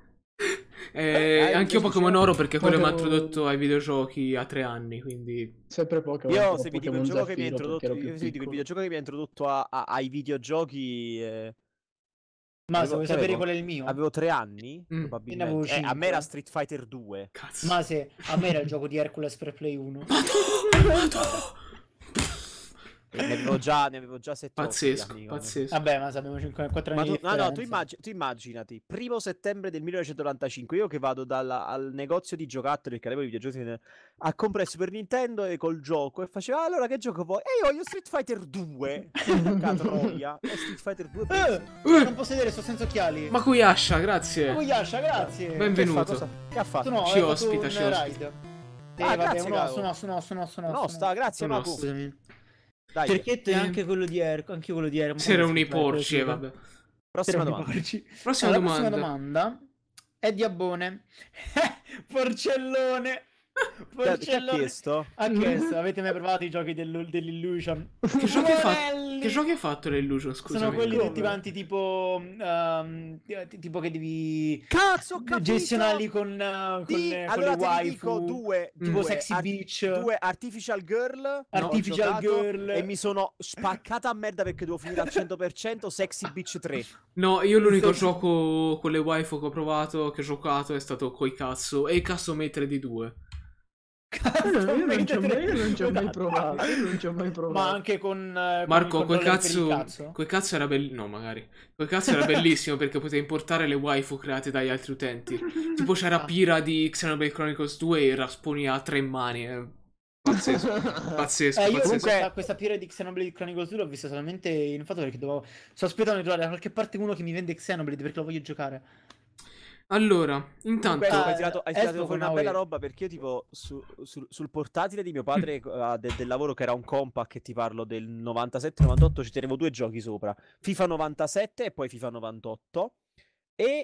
B: Eh, eh, io Pokémon Oro perché quello Pokemon... mi ha introdotto ai videogiochi a tre anni, quindi... Sempre Pokémon.
A: Io se vi dico il gioco che mi ha introdotto, io, se vi dico il videogioco che mi ha introdotto ai videogiochi... Eh
D: ma avevo, vuoi sapevi qual è il mio? Avevo
A: tre anni, mm. probabilmente. Avevo eh, a me era Street Fighter 2. Cazzo. Ma se, a me era il
D: gioco di Hercules per Play 1. Madonna, Madonna. Ne avevo già, ne avevo già 7 Pazzesco, anni, pazzesco. Vabbè, ma sappiamo 5, 4 anni. Ma tu, no, no, tu, immag-
A: tu, immaginati, primo settembre del 1995, io che vado dalla, al negozio di giocattoli, perché avevo i videogiochi, a comprare Super Nintendo e col gioco, e faceva, ah, allora che gioco vuoi? E io voglio Street Fighter 2. Catroia. e Street Fighter 2. Uh, uh, non posso vedere, sto senza occhiali. Ma
B: Kuyasha, grazie. Ma
D: Kuyasha, grazie. Benvenuto. Che, fa, che ha fatto? No, ci ospita, ci ospita. Eh, ah, vabbè, grazie, no, sono, sono, sono, sono. No, sta, grazie, no, Maku. Scusami. Dai. Cerchietto e eh. anche quello di Erco, anche quello di Erco. C'era un i porci, vabbè. Prossima domanda. Prossima, allora, domanda. prossima domanda. è di Abbone. Porcellone. Porcello... Ti ha chiesto? Ha chiesto, avete mai provato i giochi del, dell'Illusion? Che giochi,
B: fa- che giochi hai fatto l'Illusion, scusa? Sono quelli tutti quanti
D: tipo... Um, tipo che devi... Cazzo, capito! Gestionarli con, uh, con, Di... con allora, le waifu. dico due. Mm. Tipo due, Sexy Ar- Beach.
A: Due Artificial Girl. Artificial no, Girl. E mi sono spaccata a merda perché devo finire al 100% Sexy Beach 3.
B: No, io l'unico Sexy... gioco con le waifu che ho provato, che ho giocato, è stato Coi Cazzo. E il cazzo mettere di 2
E: Cazzo, eh, io non ci ho mai, mai esatto. provato. non ci ho mai provato. Ma anche con eh, Marco, con quel cazzo, cazzo,
B: quel cazzo era bellissimo. No, magari quel cazzo era bellissimo perché potevi importare le waifu create dagli altri utenti. Tipo c'era Pira di Xenoblade Chronicles 2 e Rasponi a tre mani.
D: Eh.
C: Pazzesco, pazzesco. Eh, io pazzesco. Questa,
D: questa pira di Xenoblade Chronicles 2 l'ho vista solamente in fatto perché dovevo. Sto aspettando di trovare da qualche parte uno che mi vende Xenoblade perché lo voglio giocare.
A: Allora, intanto... Beh, hai tirato, hai eh, tirato fuori una bella roba perché io tipo su, su, sul portatile di mio padre uh, de, del lavoro che era un compact che ti parlo del 97-98 ci tenevo due giochi sopra, FIFA 97 e poi FIFA 98 e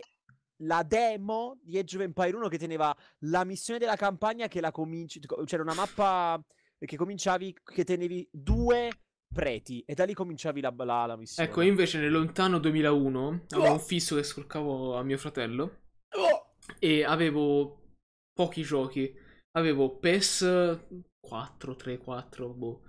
A: la demo di Edge of Empire 1 che teneva la missione della campagna che la cominci... c'era una mappa che cominciavi che tenevi due preti e da lì cominciavi la, la, la missione. Ecco,
B: invece nel lontano 2001 avevo un fisso che scorcavo a mio fratello e avevo pochi giochi. Avevo PES 4, 3, 4, boh.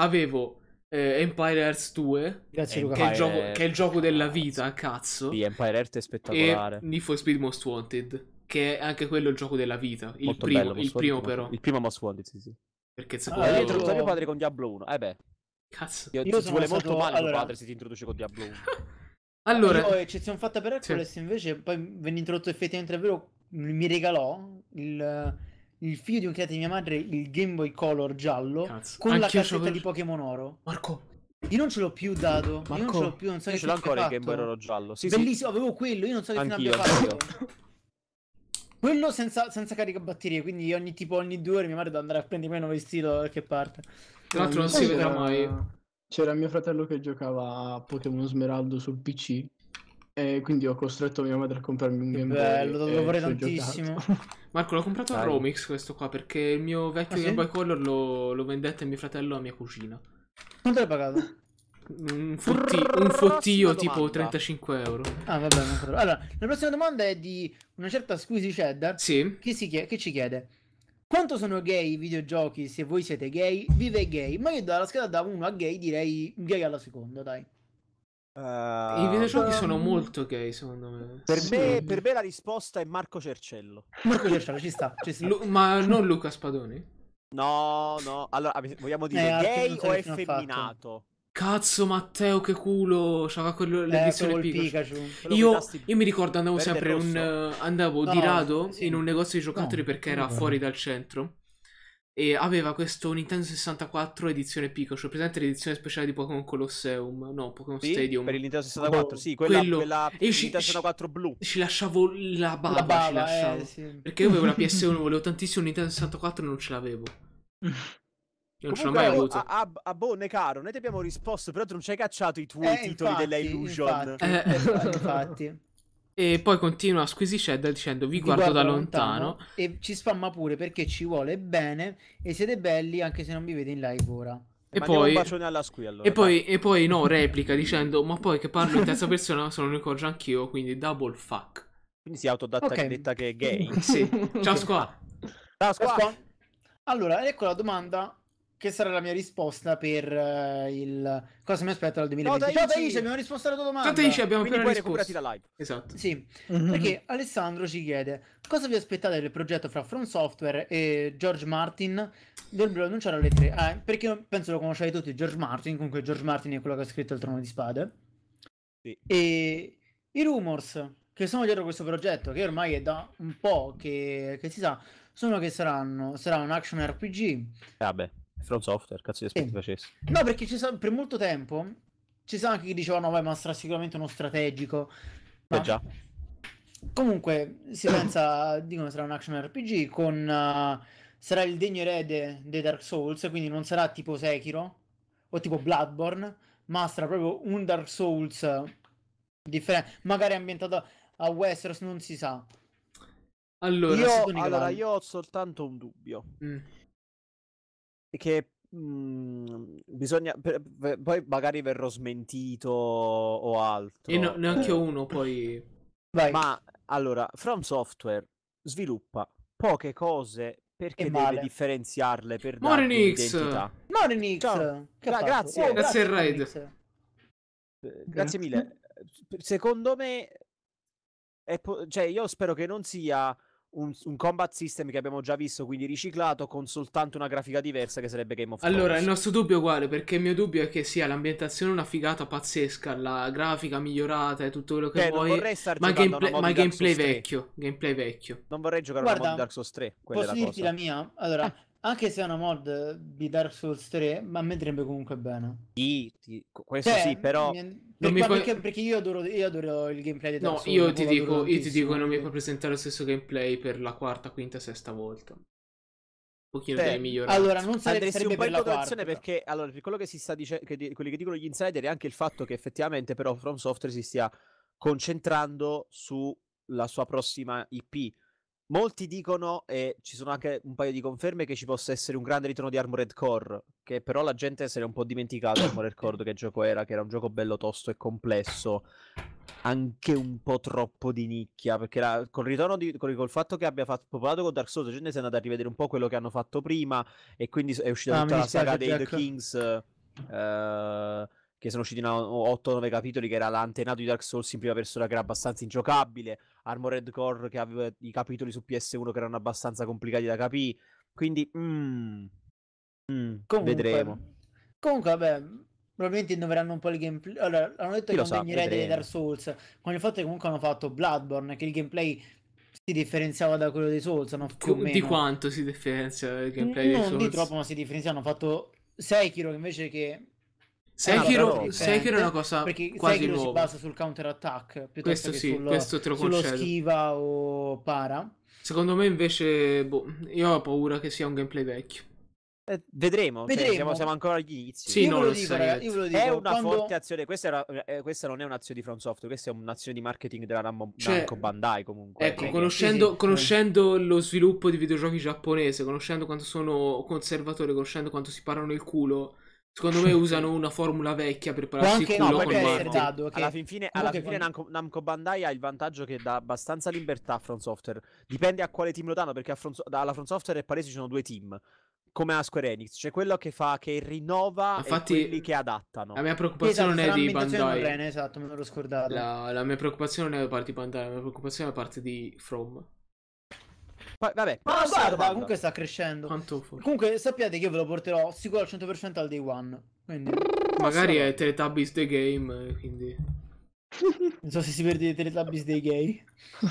B: Avevo eh, Empire Earth 2, Grazie, eh, che, È gioco, che, è il gioco della vita, cazzo. Sì, Empire Earth è spettacolare. E Need for Speed Most Wanted, che è anche quello il gioco della vita. Il primo, bello, il primo Wanted, però.
A: Il primo Most Wanted, sì, sì. Perché secondo me... Ah, quello... introduzione mio padre con Diablo 1. Eh beh. Cazzo. Io, Io ci vuole molto male allora... padre se ti introduce con Diablo 1. Allora, io, eccezione fatta per Hercules, sì.
D: invece, poi venne introdotto effettivamente davvero. Mi regalò il, il figlio di un cliente di mia madre il Game Boy Color giallo Cazzo. con Anch'io la cassetta di Pokémon Oro. Marco, io non ce l'ho più dato. Marco. Io non ce l'ho più, non so io che ce l'ho ancora fatto. il Game Boy Oro giallo. Sì, Bellissimo, sì. avevo quello, io non so che fine abbia fatto. quello senza, senza caricabatterie, quindi ogni tipo ogni due ore mia madre doveva andare a prendere meno vestito da qualche parte. Tra l'altro non, non si vedrà mai
E: c'era mio fratello che giocava a Pokémon Smeraldo sul PC e quindi ho costretto mia madre a comprarmi un Game bello, Boy. Bello, lo vorrei tantissimo. Marco, l'ho comprato a
B: Romix questo qua perché il mio vecchio ah, Game sì? Boy Color lo, lo vendette a mio fratello a mia cugina.
E: Quanto l'hai pagato?
D: Un, fotti, un fottio tipo
B: 35 euro.
D: Ah, vabbè, non Allora, la prossima domanda è di una certa Squeezy Cheddar. Sì. Che, chiede, che ci chiede: quanto sono gay i videogiochi? Se voi siete gay, vive gay. Ma io dalla scheda da 1 a gay direi gay alla seconda, dai. Uh,
B: I videogiochi um, sono molto gay, secondo me. Per, sì. me. per, me.
A: la risposta è Marco Cercello. Marco
B: Cercello ci sta, ci sta. Lu- ma non Luca Spadoni?
A: No, no. Allora, vogliamo dire eh, gay o effeminato?
B: Cazzo, Matteo, che culo! C'aveva quello, eh, l'edizione eh, Pikachu. Pikachu. Io, io, mi ricordo
A: andavo sempre un,
B: andavo no, di rado sì. in un negozio di giocattoli no, perché era no. fuori dal centro. E aveva questo Nintendo 64 edizione Pikachu, presente l'edizione speciale di Pokémon Colosseum, no, Pokémon sì, Stadium. Per il Nintendo 64, oh, sì, quella, quello. quella e io ci, Nintendo 64 blu. Ci lasciavo la baba, la baba ci eh, lasciavo. Eh, sì. Perché io avevo la PS1, volevo tantissimo un Nintendo 64 e non ce l'avevo. non ce l'ho mai avuto. A,
A: a, a Bonne, caro, noi ti abbiamo risposto, però tu non ci hai cacciato i tuoi eh, titoli della Illusion. Infatti, eh, infatti. infatti.
B: E poi continua Squeezy Shadow dicendo vi, vi guardo, guardo, da lontano. lontano.
D: E ci spamma pure perché ci vuole bene e siete belli anche se non vi vede in live ora. E eh,
B: poi, squia, allora, e, poi, e poi, no, replica dicendo ma poi che parlo in terza persona sono un ricordo anch'io, quindi double fuck. Quindi
A: si autodatta okay. detta che è gay. sì. Ciao squa.
D: Ciao squa. Allora, ecco la domanda che sarà la mia risposta per uh, il cosa mi aspetta dal 2020. Ciao abbiamo risposto alla tua domanda. Ciao Taici, abbiamo Quindi appena risposto. la live. Esatto. Sì, mm-hmm. perché Alessandro ci chiede cosa vi aspettate del progetto fra From Software e George Martin? Dovrebbero annunciare alle 3. Ah, perché penso lo conoscete tutti, George Martin, comunque George Martin è quello che ha scritto Il Trono di Spade. Sì. E i rumors che sono dietro questo progetto, che ormai è da un po' che, che si sa, sono che saranno, sarà un action
A: RPG. Vabbè. Ah From Software, cazzo di aspetti sì. facessi?
D: No, perché sa, per molto tempo ci sono anche chi dicevano, vabbè, ma sarà sicuramente uno strategico. Eh, ma... Eh già. Comunque, si pensa, dicono sarà un action RPG con... Uh, sarà il degno erede dei Dark Souls, quindi non sarà tipo Sekiro o tipo Bloodborne, ma sarà proprio un Dark Souls differente, magari ambientato a Westeros, non si
A: sa. Allora, io, allora, io ho soltanto un dubbio. Mm che mh, mhmm, bisogna per, per, poi magari verrò smentito o altro. E no, neanche uno poi Vai. Ma allora, From Software sviluppa poche cose
D: perché deve
A: differenziarle per Morinix. identità. Morinix. Ciao. Gra- grazie. Oh, grazie, grazie Raid. Eh, grazie mille. Secondo me po- cioè io spero che non sia un, un, combat system che abbiamo già visto, quindi riciclato, con soltanto una grafica diversa che sarebbe Game of Thrones. Allora, il nostro
B: dubbio è uguale, perché il mio dubbio è che sia l'ambientazione una figata pazzesca, la grafica migliorata e tutto quello che eh, vuoi, ma, gameplay, ma gameplay, vecchio, gameplay, vecchio, gameplay vecchio. Non vorrei giocare Guarda, a Dark Souls 3. Posso dirti la
D: mia? Allora... Ah anche se è una mod di Dark Souls 3, ma a me andrebbe comunque bene.
A: Sì, ti... questo cioè, sì, però... Mi... Per qua, puoi...
D: perché, perché io, adoro, io, adoro, il gameplay di Dark no, Souls. No, io, ti dico, io
A: ti dico non
B: mi puoi presentare lo stesso gameplay per la quarta, quinta, sesta volta. Un pochino Beh, cioè, dei migliorati.
A: Allora, non sare- sarebbe un po' in contraddizione perché, allora, per quello che si sta dicendo, di- quelli che dicono gli insider è anche il fatto che effettivamente però From Software si stia concentrando sulla sua prossima IP Molti dicono, e ci sono anche un paio di conferme, che ci possa essere un grande ritorno di Armored Core, che però la gente se ne è un po' dimenticata Armored Core che gioco era, che era un gioco bello tosto e complesso, anche un po' troppo di nicchia, perché la, col, ritorno di, col, col fatto che abbia fatto, popolato con Dark Souls, la gente si è andata a rivedere un po' quello che hanno fatto prima, e quindi è uscita ah, tutta la saga dei The Kings... Uh, che sono usciti 8-9 capitoli, che era l'antenato di Dark Souls in prima persona, che era abbastanza ingiocabile, Armored Core, che aveva i capitoli su PS1 che erano abbastanza complicati da capire, quindi... Mm, mm, comunque, vedremo.
D: Comunque, vabbè, probabilmente innoveranno un po' il gameplay. Allora, hanno detto Chi che non venire dei Dark Souls, con il fatto che comunque hanno fatto Bloodborne, che il gameplay si differenziava da quello dei Souls, no? Più Di
B: quanto si differenzia il gameplay non eh, dei Souls? Non di troppo,
D: ma si differenziava, hanno fatto Sekiro invece che
B: Sekiro, che ah, era una cosa perché quasi Sekiro nuova. si basa sul counter attack piuttosto questo che sì, sul, sullo
D: schiva o para.
B: Secondo me invece boh, io ho paura che sia un gameplay vecchio.
A: Eh, vedremo, cioè, vedremo. Cioè, siamo, siamo, ancora agli inizi. Sì, io, lo dico, eh, io ve lo dico, è una quando... forte azione. Questa, era, eh, questa, non è un'azione di From Software, questa è un'azione di marketing della cioè, Namco cioè, Bandai. Comunque, ecco, perché... conoscendo, sì, sì.
B: conoscendo lo sviluppo di videogiochi giapponese, conoscendo quanto sono conservatore, conoscendo quanto si parano il culo Secondo me usano una formula vecchia per pararsi il culo no, con Martin. Alla fin fine, alla fin fine
A: Namco, Namco, Bandai ha il vantaggio che dà abbastanza libertà a Front Software. Dipende a quale team lo danno, perché Front, alla Front Software è palese ci sono due team. Come a Square Enix, c'è cioè quello che fa, che rinnova Infatti, e quelli che adattano. La mia preoccupazione esatto, non è di Bandai. Bene,
D: esatto, me l'ero scordato.
A: La, la mia preoccupazione non è da parte di Bandai, la mia preoccupazione è da parte
B: di From.
D: Pa- vabbè. Ma guarda, guarda, comunque sta crescendo. Comunque sappiate che io ve lo porterò sicuro al 100% al day one. Quindi... Magari
B: è Teletubbies the
A: game, eh, quindi...
D: Non so se si perde i Teletubbies dei gay.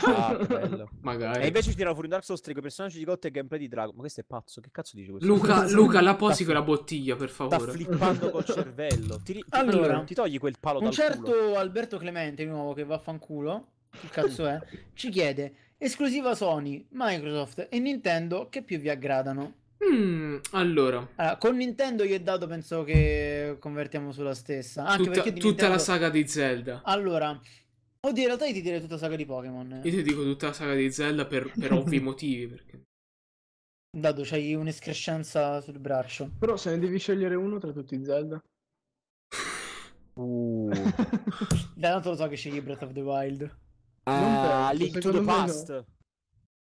D: Ah,
A: bello. Magari. E invece ci tirano fuori un Dark Souls 3 con personaggi di cotta e gameplay di Drago. Ma questo è pazzo. Che cazzo dice questo? Luca, Luca la posi con la bottiglia, per favore. Sta flippando col cervello. Ti, ti, allora, ti togli
D: quel palo un dal Un certo culo. Alberto Clemente, di nuovo, che vaffanculo. Che cazzo è? ci chiede esclusiva Sony, Microsoft e Nintendo che più vi aggradano.
A: Mm,
B: allora.
D: allora. con Nintendo io e Dado penso che convertiamo sulla stessa. Anche tutta, Nintendo... tutta la saga
B: di Zelda.
D: Allora, oddio, in realtà io ti direi tutta la saga di Pokémon. Io
B: ti dico tutta la saga di Zelda per, per ovvi motivi. Perché...
E: Dado, c'hai un'escrescenza sul braccio. Però se ne devi scegliere uno tra tutti i Zelda.
D: Uh. da
E: tanto lo so che scegli Breath of the Wild. Uh, ah, Link to
D: the Past. No.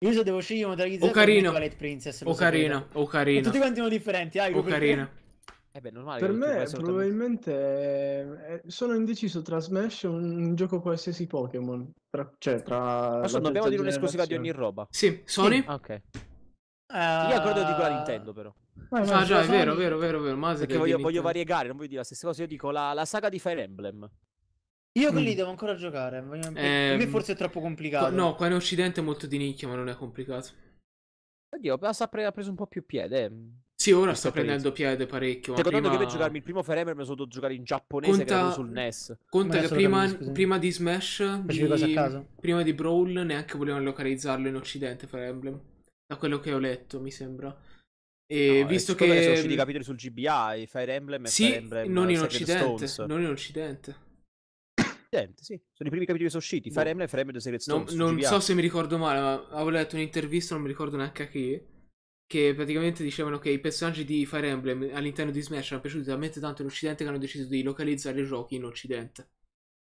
D: Io se devo scegliere una tra Ghizella Ocarina. e Princess. Ocarina,
B: Ocarina. Tutti quanti
D: sono differenti, hai Ocarina. Eh beh, normale, per me
E: probabilmente eh, eh, sono indeciso tra Smash o un gioco qualsiasi Pokémon. Tra,
A: cioè, tra... Adesso dobbiamo dire un'esclusiva di ogni roba. Sì, Sony? Sì. Ok.
C: Uh...
A: Io credo di quella Nintendo però. Ma, ah già, è vero, vero, vero, vero. Perché voglio, voglio variegare, non voglio dire la stessa cosa. Io dico la, la saga di Fire Emblem. Io quelli mm. devo ancora giocare. Voglio... Eh, per me ehm, forse è troppo complicato. No,
B: qua in Occidente è molto di nicchia, ma non è complicato.
A: Oddio, ha preso un po' più piede. Eh. Sì, ora sta prendendo piede parecchio. Cioè, prima... che per giocarmi il primo Fire Emblem mi sono dovuto giocare in giapponese conta... sul
B: NES. Conta che prima, prima, di Smash, di... prima di Brawl, neanche volevano localizzarlo in occidente Fire Emblem. Da quello che ho letto, mi sembra. E no, eh, visto che... che sono usciti i capitoli
A: sul GBA, i Fire Emblem e sì, Fire Emblem non in, occidente, non
B: in occidente
A: precedente, sì. Sono i primi capitoli che sono usciti, boh. Fire Emblem e Fire Emblem Series Stones, Non, non so se mi
B: ricordo male, ma avevo letto un'intervista, non mi ricordo neanche a chi, che praticamente dicevano che i personaggi di Fire Emblem all'interno di Smash erano piaciuti talmente tanto in Occidente che hanno deciso di localizzare i giochi in
A: Occidente.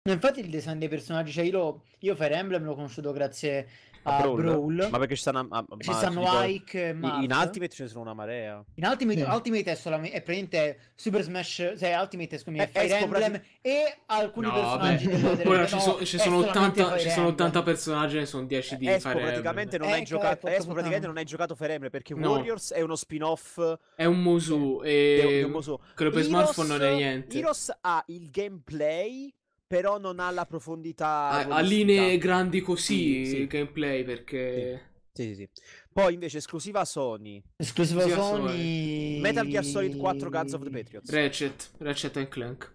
D: Infatti il design dei personaggi, cioè io, lo, io Fire Emblem l'ho conosciuto grazie
A: a, a Brawl. Brawl. Ma perché ci stanno, a, ci stanno Ike Marth. In Ultimate ce ne sono una marea.
D: In Ultimate, sì. Ultimate è solamente, è praticamente Super Smash, cioè Ultimate scusami, è Fire Emblem
C: e
A: alcuni no, personaggi. Ora ci, so, ci, sono 80, ci sono 80 personaggi
B: e sono 10 di Espo eh, Fire praticamente Emblem. Non eh, ecco, giocato, ecco, Espo eh, praticamente non
A: hai giocato Fire Emblem perché no. Warriors è uno spin-off.
B: È un Musou. E... Quello per smartphone non è niente.
A: Heroes ha il gameplay però non ha la profondità. Ah, ha linee
B: grandi così sì, sì. il gameplay
A: perché. Sì. sì. Sì, Poi invece esclusiva Sony.
B: Esclusiva, esclusiva Sony... Sony.
A: Metal
C: Gear Solid
B: 4
A: Guns of the Patriots.
B: Ratchet, Ratchet and Clank.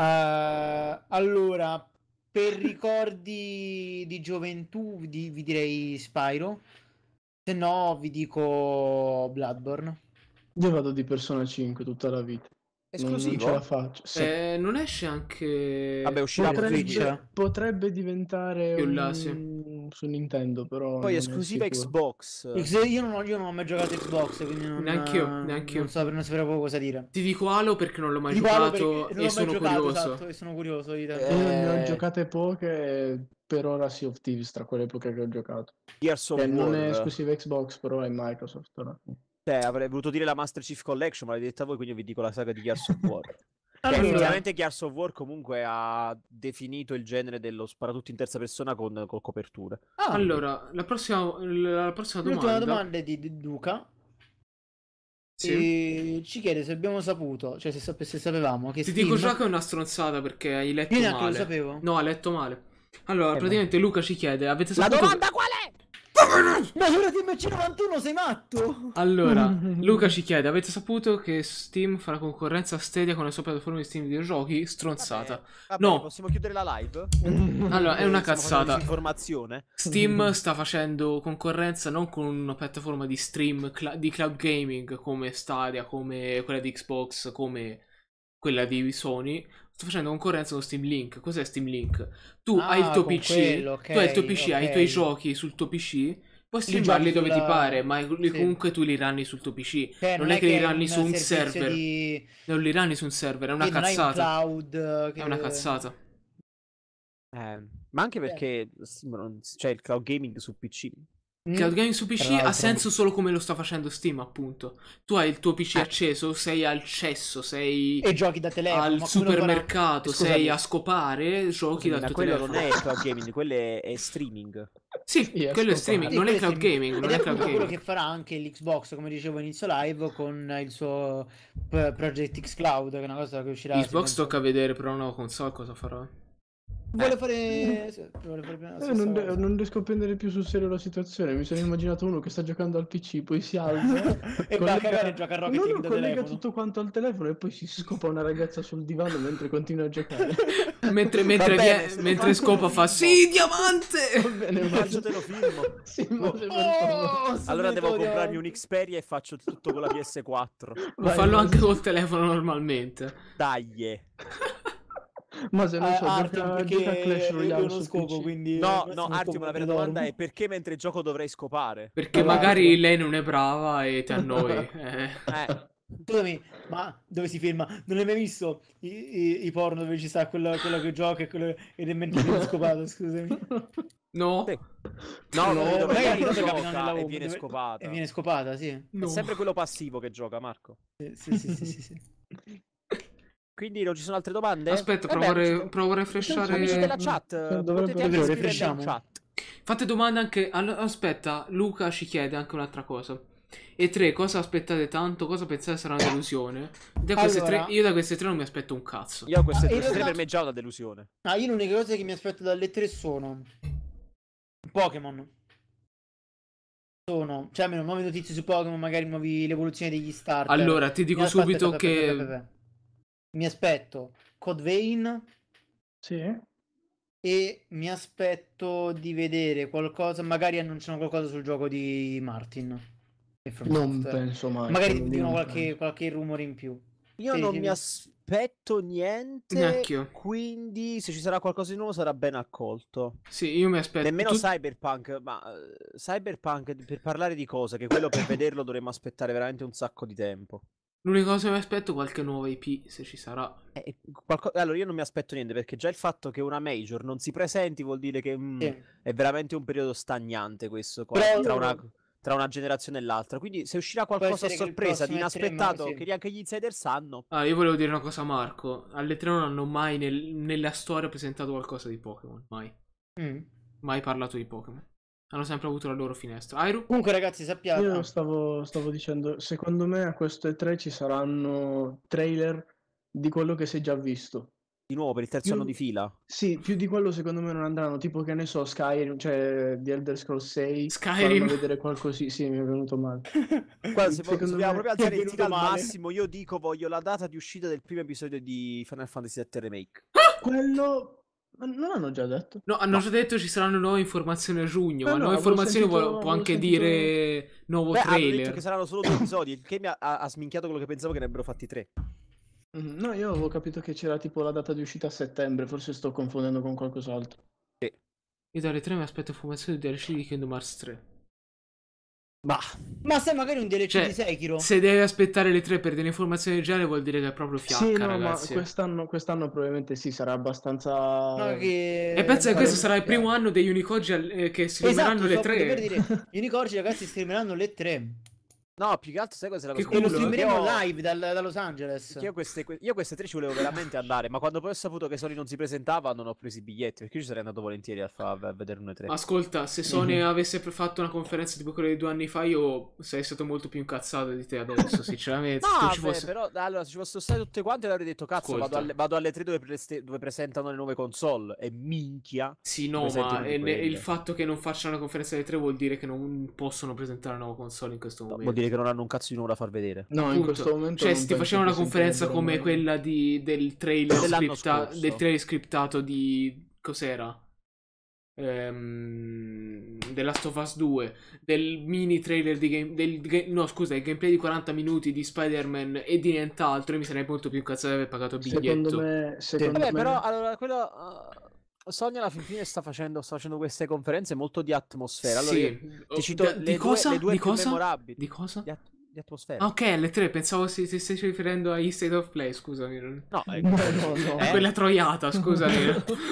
D: Uh, allora, per ricordi di gioventù di,
E: vi direi Spyro. Se no vi dico Bloodborne. Io vado di Persona 5 tutta la vita. Esclusivo? Non ce la faccio. Sì. Eh, non esce anche. Vabbè, uscirà potrebbe, potrebbe diventare più là, un... sì. su Nintendo, però. Poi esclusiva Xbox. io, non
D: ho, io non ho mai giocato Xbox, quindi non.
E: Neanche io,
B: neanche io. Non,
D: so, non sapevo cosa dire. Ti dico Halo perché non l'ho mai giocato esatto, e, sono curioso.
B: e sono curioso. Io
D: eh...
E: ne ho giocate poche. Per ora Sea of Thieves tra quelle poche che ho giocato.
A: Gears of che cioè, Non è esclusiva
E: Xbox, però è Microsoft. Però.
A: Cioè, avrei voluto dire la Master Chief Collection, ma l'hai detta voi, quindi io vi dico la saga di Gears of War. Cioè, allora. Effettivamente Gears of War comunque ha definito il genere dello sparatutto in terza persona con, con copertura. Ah, allora,
D: la prossima, la prossima
B: domanda... L'ultima domanda
D: è di Duca.
B: Sì.
D: ci chiede se abbiamo saputo, cioè se, sape- se sapevamo che Ti Steam... dico già
B: che è una stronzata perché hai letto Io male. Io lo sapevo. No, hai letto male. Allora, eh praticamente no. Luca ci chiede, avete saputo... La domanda qual è?
D: Ma allora TMC91 sei matto? Allora, Luca
B: ci chiede, avete saputo che Steam farà concorrenza a Stadia con le sue piattaforme di Steam videogiochi? Stronzata. Vabbè, vabbè, no.
A: Possiamo chiudere la live? allora, è una cazzata. Steam
B: sta facendo concorrenza non con una piattaforma di stream, cl di cloud gaming come Stadia, come quella di Xbox, come quella di Sony, sto facendo concorrenza con Steam Link. Cos'è Steam Link? Tu ah, hai il ah, tuo PC, quello, okay, tu hai il tuo PC, okay. hai i tuoi giochi sul tuo PC Puoi streamarli dove sulla... ti pare, ma sì. comunque tu li runni sul tuo PC. Cioè, non, non, è che, che li runni su un server. Di... Non li runni su un server, è una sì, cazzata. Eh, è, un cloud che... è una cazzata.
A: Eh, ma anche cioè perché cioè, il cloud gaming su PC Mm. Cloud Gaming su PC ha senso
B: solo come lo sta facendo Steam, appunto. Tu hai il tuo PC ah. Eh. acceso, sei al cesso, sei e giochi da telefono, al supermercato, farà...
D: sei a
A: scopare, giochi Scusami, da tuo quello telefono. non è cloud gaming, quello è, è streaming. Sì, yeah, quello è streaming, non è cloud gaming, non è, è cloud gaming. quello che
D: farà anche l'Xbox, come dicevo inizio live con il suo Project X Cloud, che è una cosa che uscirà Xbox
B: tocca vedere però no console cosa farà.
C: Eh.
E: Vuole fare... fare eh, non, non, riesco a prendere più sul serio la situazione. Mi sono immaginato uno che sta giocando al PC, poi si alza e collega... va a cagare gioca a Rocket no, League. collega telefono. tutto quanto al telefono e poi si scopa una ragazza sul divano mentre continua a giocare.
A: mentre, mentre, bene, via... mentre scopa fa: Sì, diamante! Va bene, faccio te lo
C: filmo. sì, oh, oh allora devo comprarmi un
A: Xperia e faccio tutto con la PS4. Ma fallo anche col telefono normalmente. Dai.
C: Ma se non eh, so, uh, gioca, perché gioca Clash Royale uno scopo, quindi No, no, Artium, la vera domanda
A: è perché mentre gioco dovrei scopare? Perché allora, magari
B: lei non è brava e te annoi. eh.
D: eh. Scusami, ma dove si ferma? Non hai mai visto i, i, i porno dove ci sta quello, quello che gioca e quello, ed è mentre scopato, scusami.
A: No. Sì. No, no, no magari non gioca e viene dove... scopata. E viene scopata, sì. No. È sempre quello passivo che gioca, Marco. Sì, sì, sì, sì, sì, sì. Quindi non ci sono altre domande? Aspetta, eh provo, beh, re, provo a refreshare. Amici della chat, mm, potete anche scrivere in chat. Fate domande
B: anche. Aspetta, Luca ci chiede anche un'altra cosa. E tre, cosa aspettate tanto? Cosa pensate sarà una delusione? Da allora, tre, io da queste tre non mi aspetto un cazzo. Io a queste ah, tre, tre per me
D: già una delusione. Ah, io l'unica cosa che mi aspetto dalle tre sono Pokémon. Sono, cioè almeno nuove notizie su Pokémon, magari nuove l'evoluzione degli start. Allora, ti dico subito che mi aspetto Code Vein. Sì. E mi aspetto di vedere qualcosa, magari annunciano qualcosa sul gioco di Martin. Non penso mai. Magari dicono qualche, qualche rumore in più.
A: Io sì, non sì. mi aspetto
D: niente. Neanch'io.
A: Quindi, se ci sarà qualcosa di nuovo, sarà ben accolto. Sì, io mi aspetto. Nemmeno tu... Cyberpunk. Ma uh, Cyberpunk, per parlare di cosa, che quello per vederlo dovremmo aspettare veramente un sacco di tempo. L'unica cosa che mi aspetto è qualche nuova IP, se ci sarà. Eh, allora, io non mi aspetto niente, perché già il fatto che una major non si presenti vuol dire che mm, eh. è veramente un periodo stagnante questo qua, tra, una, tra, una, generazione e l'altra. Quindi se uscirà qualcosa a sorpresa, di inaspettato, che neanche gli insider sanno... Ah, io volevo dire una cosa a Marco. Alle tre non hanno mai nel,
B: nella storia presentato qualcosa di Pokémon, mai. Mm. Mai parlato di Pokémon hanno sempre avuto la loro finestra. Airu?
E: Comunque, ragazzi, sappiate. Io stavo, stavo, dicendo, secondo me a questo e tre ci saranno trailer di quello che si è già visto.
A: Di nuovo per il terzo più... anno di fila?
E: Sì, più di quello secondo me non andranno. Tipo che ne so, Skyrim, cioè The Elder Scrolls 6. Skyrim. vedere qualcosa. Sì, mi è venuto male. Guarda, se vogliamo me... proprio alzare il tiro massimo,
A: io dico voglio la data di uscita del primo episodio di Final Fantasy VII Remake. Ah! Quello non hanno già detto. No, hanno no. già detto
B: ci saranno nuove informazioni a giugno. Beh, ma no, nuove informazioni sentito, può, anche sentito... dire nuovo Beh, trailer. Hanno detto che
A: saranno solo due episodi. Il che mi ha, ha, sminchiato quello che pensavo che ne avrebbero fatti tre. Mm-hmm. No, io avevo capito che c'era tipo la data di uscita a
E: settembre. Forse sto confondendo con qualcos'altro. Sì.
B: Io dalle 3 mi aspetto informazioni di DLC di Kingdom Hearts 3. Ma...
E: Ma sai magari un DLC cioè, di Sekiro.
B: Se devi aspettare le tre per delle informazioni del genere vuol dire che è proprio fiacca, sì, no, ragazzi. Ma
E: quest'anno, quest'anno probabilmente sì, sarà abbastanza... No, che... E pensa che questo sarà il
B: primo anno degli Unicorgi eh, che esatto, streameranno esatto, le
A: so, tre. Per Unicorgi, ragazzi, streameranno le tre. No, più che altro, sai cos'è la cosa? Che quello streameremo io... live dal, da Los Angeles. Io queste, io queste, tre ci volevo veramente andare, ma quando poi ho saputo che Sony non si presentava, non ho preso i biglietti. Perché io ci sarei andato volentieri a, fa, a vedere una tre. Ascolta, se Sony mm-hmm.
B: avesse fatto una conferenza tipo quella di due anni fa, io sarei stato molto più incazzato di te adesso.
A: sinceramente, no, vabbè, fosse... però allora, se ci fossero state tutte quante, avrei detto: Cazzo, vado alle, vado alle, tre dove, preste, dove, presentano le nuove console. E minchia, sì, no, ma e, il
B: fatto che non facciano una conferenza alle tre vuol dire che non possono presentare una nuova console in questo no, momento. Vuol dire
A: che non hanno un cazzo di nulla da far vedere. No, Tutto. in questo momento. Cioè, se ti facevano
B: una conferenza come mai. quella di, del, trailer scripta- del trailer scriptato di. Cos'era? Ehm, della Last 2, del mini trailer di game, del, no scusa, il gameplay di 40 minuti di Spider-Man e di nient'altro, e mi sarei molto più incazzato di aver pagato il biglietto. Secondo
A: me, secondo Vabbè, me... però allora quello uh Sony alla fin fine sta facendo, sta facendo queste conferenze molto di atmosfera. Allora, sì. Oh, ti cito da, le, di due, cosa? le due di cosa? memorabili. Di cosa? Di, at- di atmosfera. Ah, ok, le tre,
B: pensavo si, si stessi riferendo a State of Play, scusami. No, è eh, quella troiata, scusami.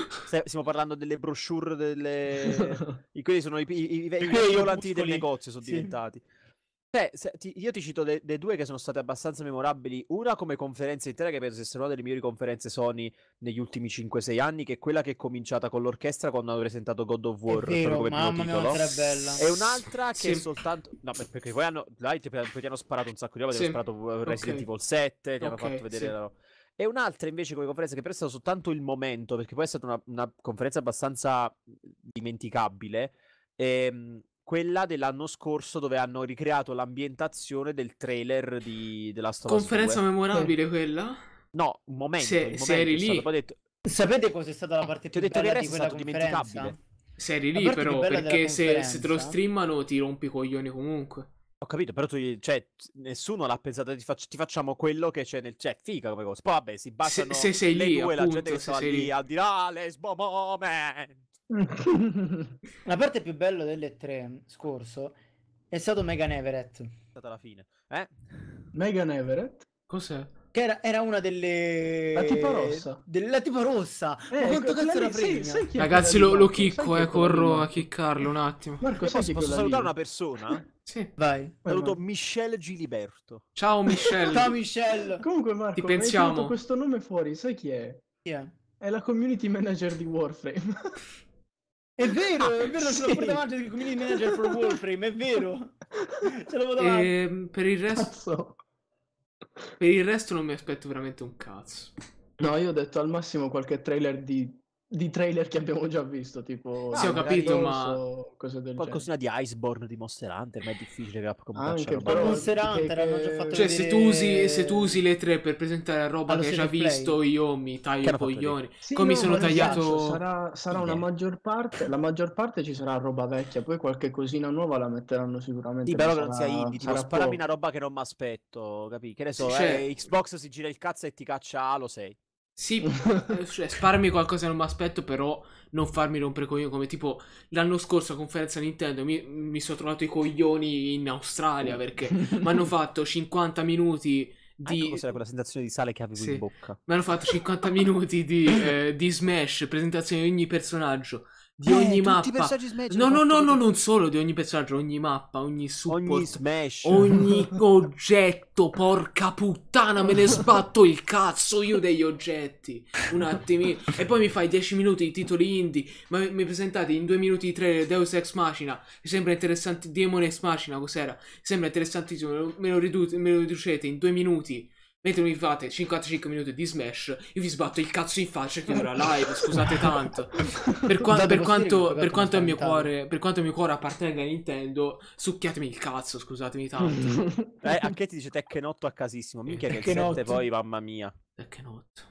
A: Stiamo parlando delle brochure, delle... quelli sono i, i, i, i, i volanti del negozio, sono sì. diventati. Beh, cioè, se, ti, io ti cito le, due che sono state abbastanza memorabili. Una come conferenza intera, che penso sia una delle migliori conferenze Sony negli ultimi 5-6 anni, che è quella che è cominciata con l'orchestra quando hanno presentato God of War. È vero, come mamma mia, titolo. è bella. E un'altra che sì. è soltanto. No, perché poi hanno. Dai, ti, poi ti hanno sparato un sacco di roba. Sì. Ti hanno sparato uh, Resident okay. Evil 7, ti okay, hanno fatto vedere. Sì. La... E un'altra invece come conferenza che però è stato soltanto il momento, perché poi è stata una, una conferenza abbastanza dimenticabile. Ehm, quella dell'anno scorso dove hanno ricreato l'ambientazione del trailer di, della Last Conferenza 2. memorabile eh. quella? No, un momento. Se, un momento se eri lì. Detto...
D: Sapete cos'è stata la parte più bella di quella conferenza? Se eri lì però, perché se, se,
B: te lo
A: streamano ti rompi i coglioni comunque. Ho capito, però tu, cioè, nessuno l'ha pensato, ti, fac- ti, facciamo quello che c'è nel... Cioè, figa come cosa. Poi vabbè, si basano se, se sei lì, due, appunto, la gente che stava lì, lì a dire, ah, lesbo moment. la parte più bella delle
D: tre scorso è stato Megan Everett. È stata la fine, eh? Megan Everett? Cos'è? Che era, era, una delle. La tipa rossa. Della tipa rossa.
A: Eh, Ma quanto cazzo era prima?
C: Ragazzi, lo, lo
B: chicco, eh. Corro a chiccarlo un attimo. Marco,
A: posso, posso salutare linea? una persona? sì. Vai. Saluto vai. Michelle Giliberto. Ciao, Michelle. Ciao, Michelle. Comunque, Marco, ti pensiamo.
E: questo nome fuori, sai chi è?
A: Chi è? È
E: la community manager di Warframe. È vero, è ah, vero, sì. ce l'ho pure davanti
D: come manager for Warframe,
E: è vero.
D: Ce l'avevo davanti. E
E: ehm, per il resto...
B: Per il resto non mi aspetto veramente un cazzo.
E: No, io ho detto al massimo qualche trailer di di trailer che abbiamo già visto, tipo... Ah, sì, ho capito, ma...
A: Qualcosina di Iceborne, di Monster Hunter, ma è difficile Capcom Anche, roba. però... Monster Hunter che... hanno già fatto Cioè, vedere... se, tu
B: usi, se, tu usi, le tre per presentare roba Allo che hai già play. visto, io mi taglio i coglioni. Sì,
E: Come mi sono tagliato... Sarà, sarà una maggior parte... La maggior parte ci sarà roba vecchia, poi qualche cosina nuova la metteranno sicuramente. Sì, però sarà, non sia indie, tipo, sparami una
A: roba che non mi aspetto, capi? Che ne so, cioè... eh, Xbox si gira il cazzo e ti caccia Halo 6. Sì, eh, cioè, sparmi
B: qualcosa non mi aspetto, però non farmi rompere coglioni come tipo l'anno scorso a conferenza Nintendo mi, mi sono trovato i coglioni in Australia mm. perché mi hanno fatto 50 minuti di... Ecco cos'era quella sensazione di sale che avevo sì. in bocca. Mi hanno fatto 50 minuti di, eh, di Smash, presentazione di ogni personaggio di eh, ogni mappa. No, no, no, no, non solo di ogni personaggio, ogni mappa, ogni support, ogni smash, ogni oggetto. Porca puttana, me ne sbatto il cazzo io degli oggetti. Un attimino. E poi mi fai 10 minuti di titoli indie, ma mi presentate in 2 minuti di Deus Ex Machina. Mi sembra interessante Demon Ex Machina, cos'era? sembra interessantissimo, me lo, ridu- me lo riducete in 2 minuti Mentre mi fate 55 minuti di Smash, io vi sbatto il cazzo in faccia e chiudo la live. Scusate tanto. Per, qua- per, quanto, per, quanto il mio cuore, per quanto il mio cuore appartenga a Nintendo, succhiatemi il cazzo. Scusatemi tanto. eh, anche ti dice Teckenotto a casissimo. Minchia, che 7 poi, mamma mia. Teckenotto.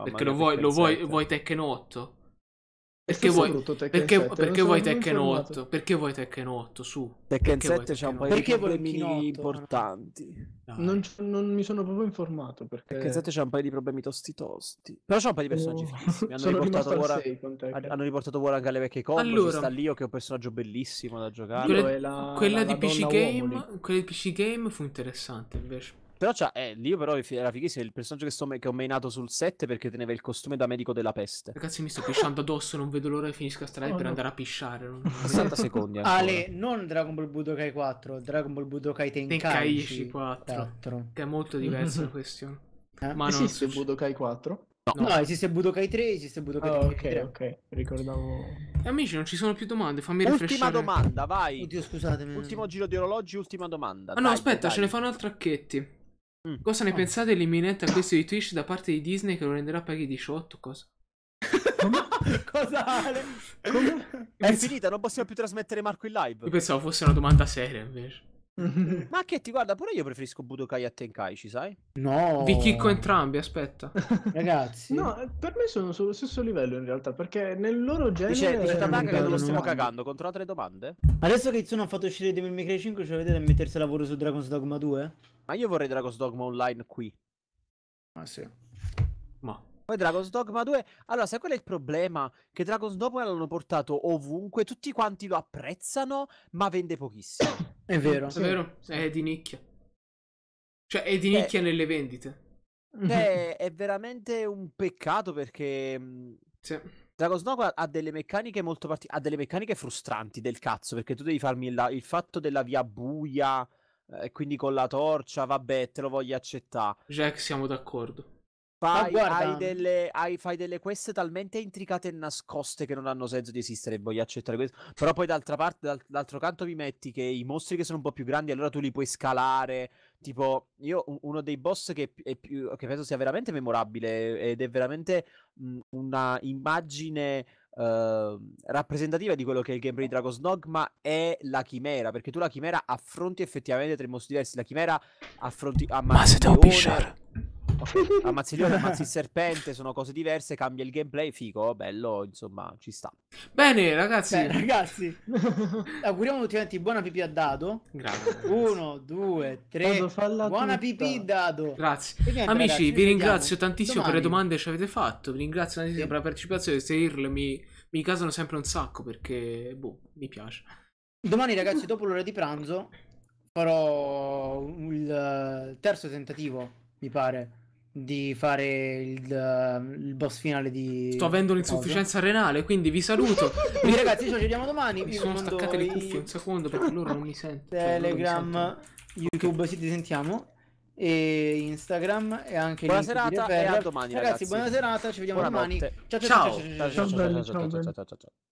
B: Perché lo vuoi, lo vuoi, vuoi Teckenotto? Perché vuoi, Tekken perché, 7, perché vuoi Tekken 8? Perché vuoi Tekken
A: 8? Su Tekken 7 c'ha un paio di problemi importanti. Non,
E: non, mi sono proprio informato perché. Tekken 7
A: c'ha un paio di problemi tosti tosti. Però c'ha un paio di personaggi oh. fighissimi. Hanno, riportato Wora, hanno riportato Wora anche alle vecchie combo. Allora, sta Lio oh, che è un personaggio bellissimo da giocare. Quella, la, quella, la, di la
B: Game, quella di PC Game fu interessante invece.
A: Però c'ha, eh, lì però era fighissimo il personaggio che, sto, che ho mainato sul set perché teneva il costume da medico della peste.
B: Ragazzi, mi sto pisciando addosso, non vedo l'ora che finisca sta live oh, per no. andare a pisciare. Non... 60
C: secondi. Ancora.
B: Ale,
D: non Dragon Ball Budokai 4, Dragon Ball Budokai Tenkaichi 4, 4. Che è molto diversa la questione.
E: Eh? Ma esiste non... Budokai 4? No. no. esiste Budokai 3,
D: esiste Budokai oh, ah, 3. Ok, ok, ricordavo.
A: Eh, amici, non ci sono più domande, fammi ultima rifrescare. Ultima domanda, vai. Oddio, scusatemi. Ultimo giro di orologi, ultima domanda. Ah dai, no, aspetta, dai. ce
B: ne fanno altri a Chetti. Mm. Cosa ne oh. pensate dell'imminente acquisto di Twitch da parte di Disney che lo renderà paghi 18? Cosa?
A: cosa Ale? Come? È Penso... Eh finita, non possiamo più trasmettere Marco in live. Io
B: pensavo fosse una domanda seria invece.
C: Mm-hmm.
A: Ma che ti guarda, pure io preferisco Budokai a Tenkai, ci sai?
E: No. Vi chicco
A: entrambi, aspetta.
E: Ragazzi. No, per me sono sullo stesso livello in realtà, perché nel loro genere...
D: Dice, dice Tanaka che non lo stiamo
A: cagando, controllate le domande.
D: Adesso che Itsuno ha fatto uscire Devil May Cry 5, ci cioè vedete a mettersi a lavoro su Dragon's Dogma 2? Ma io vorrei Dragon's Dogma
A: Online qui. Ma ah, sì. Ma... Poi Dragon's Dogma 2. Allora, sai qual è il problema? Che Dragon's Dogma l'hanno portato ovunque, tutti quanti lo apprezzano, ma vende pochissimo. è mm, vero. Sì. È vero, è di nicchia. Cioè, è di nicchia è... nelle vendite. È, è veramente un peccato perché. Mm, sì. Dragon's Dogma ha delle meccaniche molto particolari. Ha delle meccaniche frustranti del cazzo. Perché tu devi farmi la- il fatto della via buia. Eh, e eh, quindi con la torcia, vabbè, te lo voglio accettare. Jack, siamo d'accordo. Fai, hai delle, hai, fai delle quest talmente intricate e nascoste che non hanno senso di esistere e voglio accettare questo. Però poi d'altra parte, dal, d'altro canto mi metti che i mostri che sono un po' più grandi allora tu li puoi scalare. Tipo, io uno dei boss che, più, che penso sia veramente memorabile ed è veramente mh, mhmm, una immagine Uh, rappresentativa di quello che è il gameplay di Dragon's Dogma è la chimera, perché tu la chimera affronti effettivamente tre mostri diversi, la chimera affronti a Ma se devo pisciare. Okay. Ammazzi il leone, ammazzi il serpente, sono cose diverse, cambia il gameplay, figo, bello, insomma, ci sta.
D: Bene, ragazzi. Beh, ragazzi, auguriamo tutti quanti buona pipì a dado. Grazie. Uno, due, tre. Buona tutta. pipì dado.
B: Grazie. Niente, Amici, ragazzi, vi ringrazio tantissimo domani. per le domande che ci avete fatto. Vi ringrazio tantissimo sì. per la partecipazione. Queste IRL mi, mi casano sempre un sacco perché, boh, mi piace.
D: Domani, ragazzi, dopo l'ora di pranzo farò il terzo tentativo, mi pare di fare il, il, boss finale di sto avendo un'insufficienza
B: renale quindi vi saluto quindi ragazzi ci vediamo domani mi sono staccate le
D: cuffie i... un secondo perché loro non mi sentono telegram mi sentono. youtube okay. sì sentiamo e instagram e anche buona serata e a domani ragazzi, ragazzi buona serata ci vediamo Buonanotte. domani ciao ciao ciao ciao ciao ciao ciao ciao ciao ciao ciao ciao ciao ciao
A: ciao ciao ciao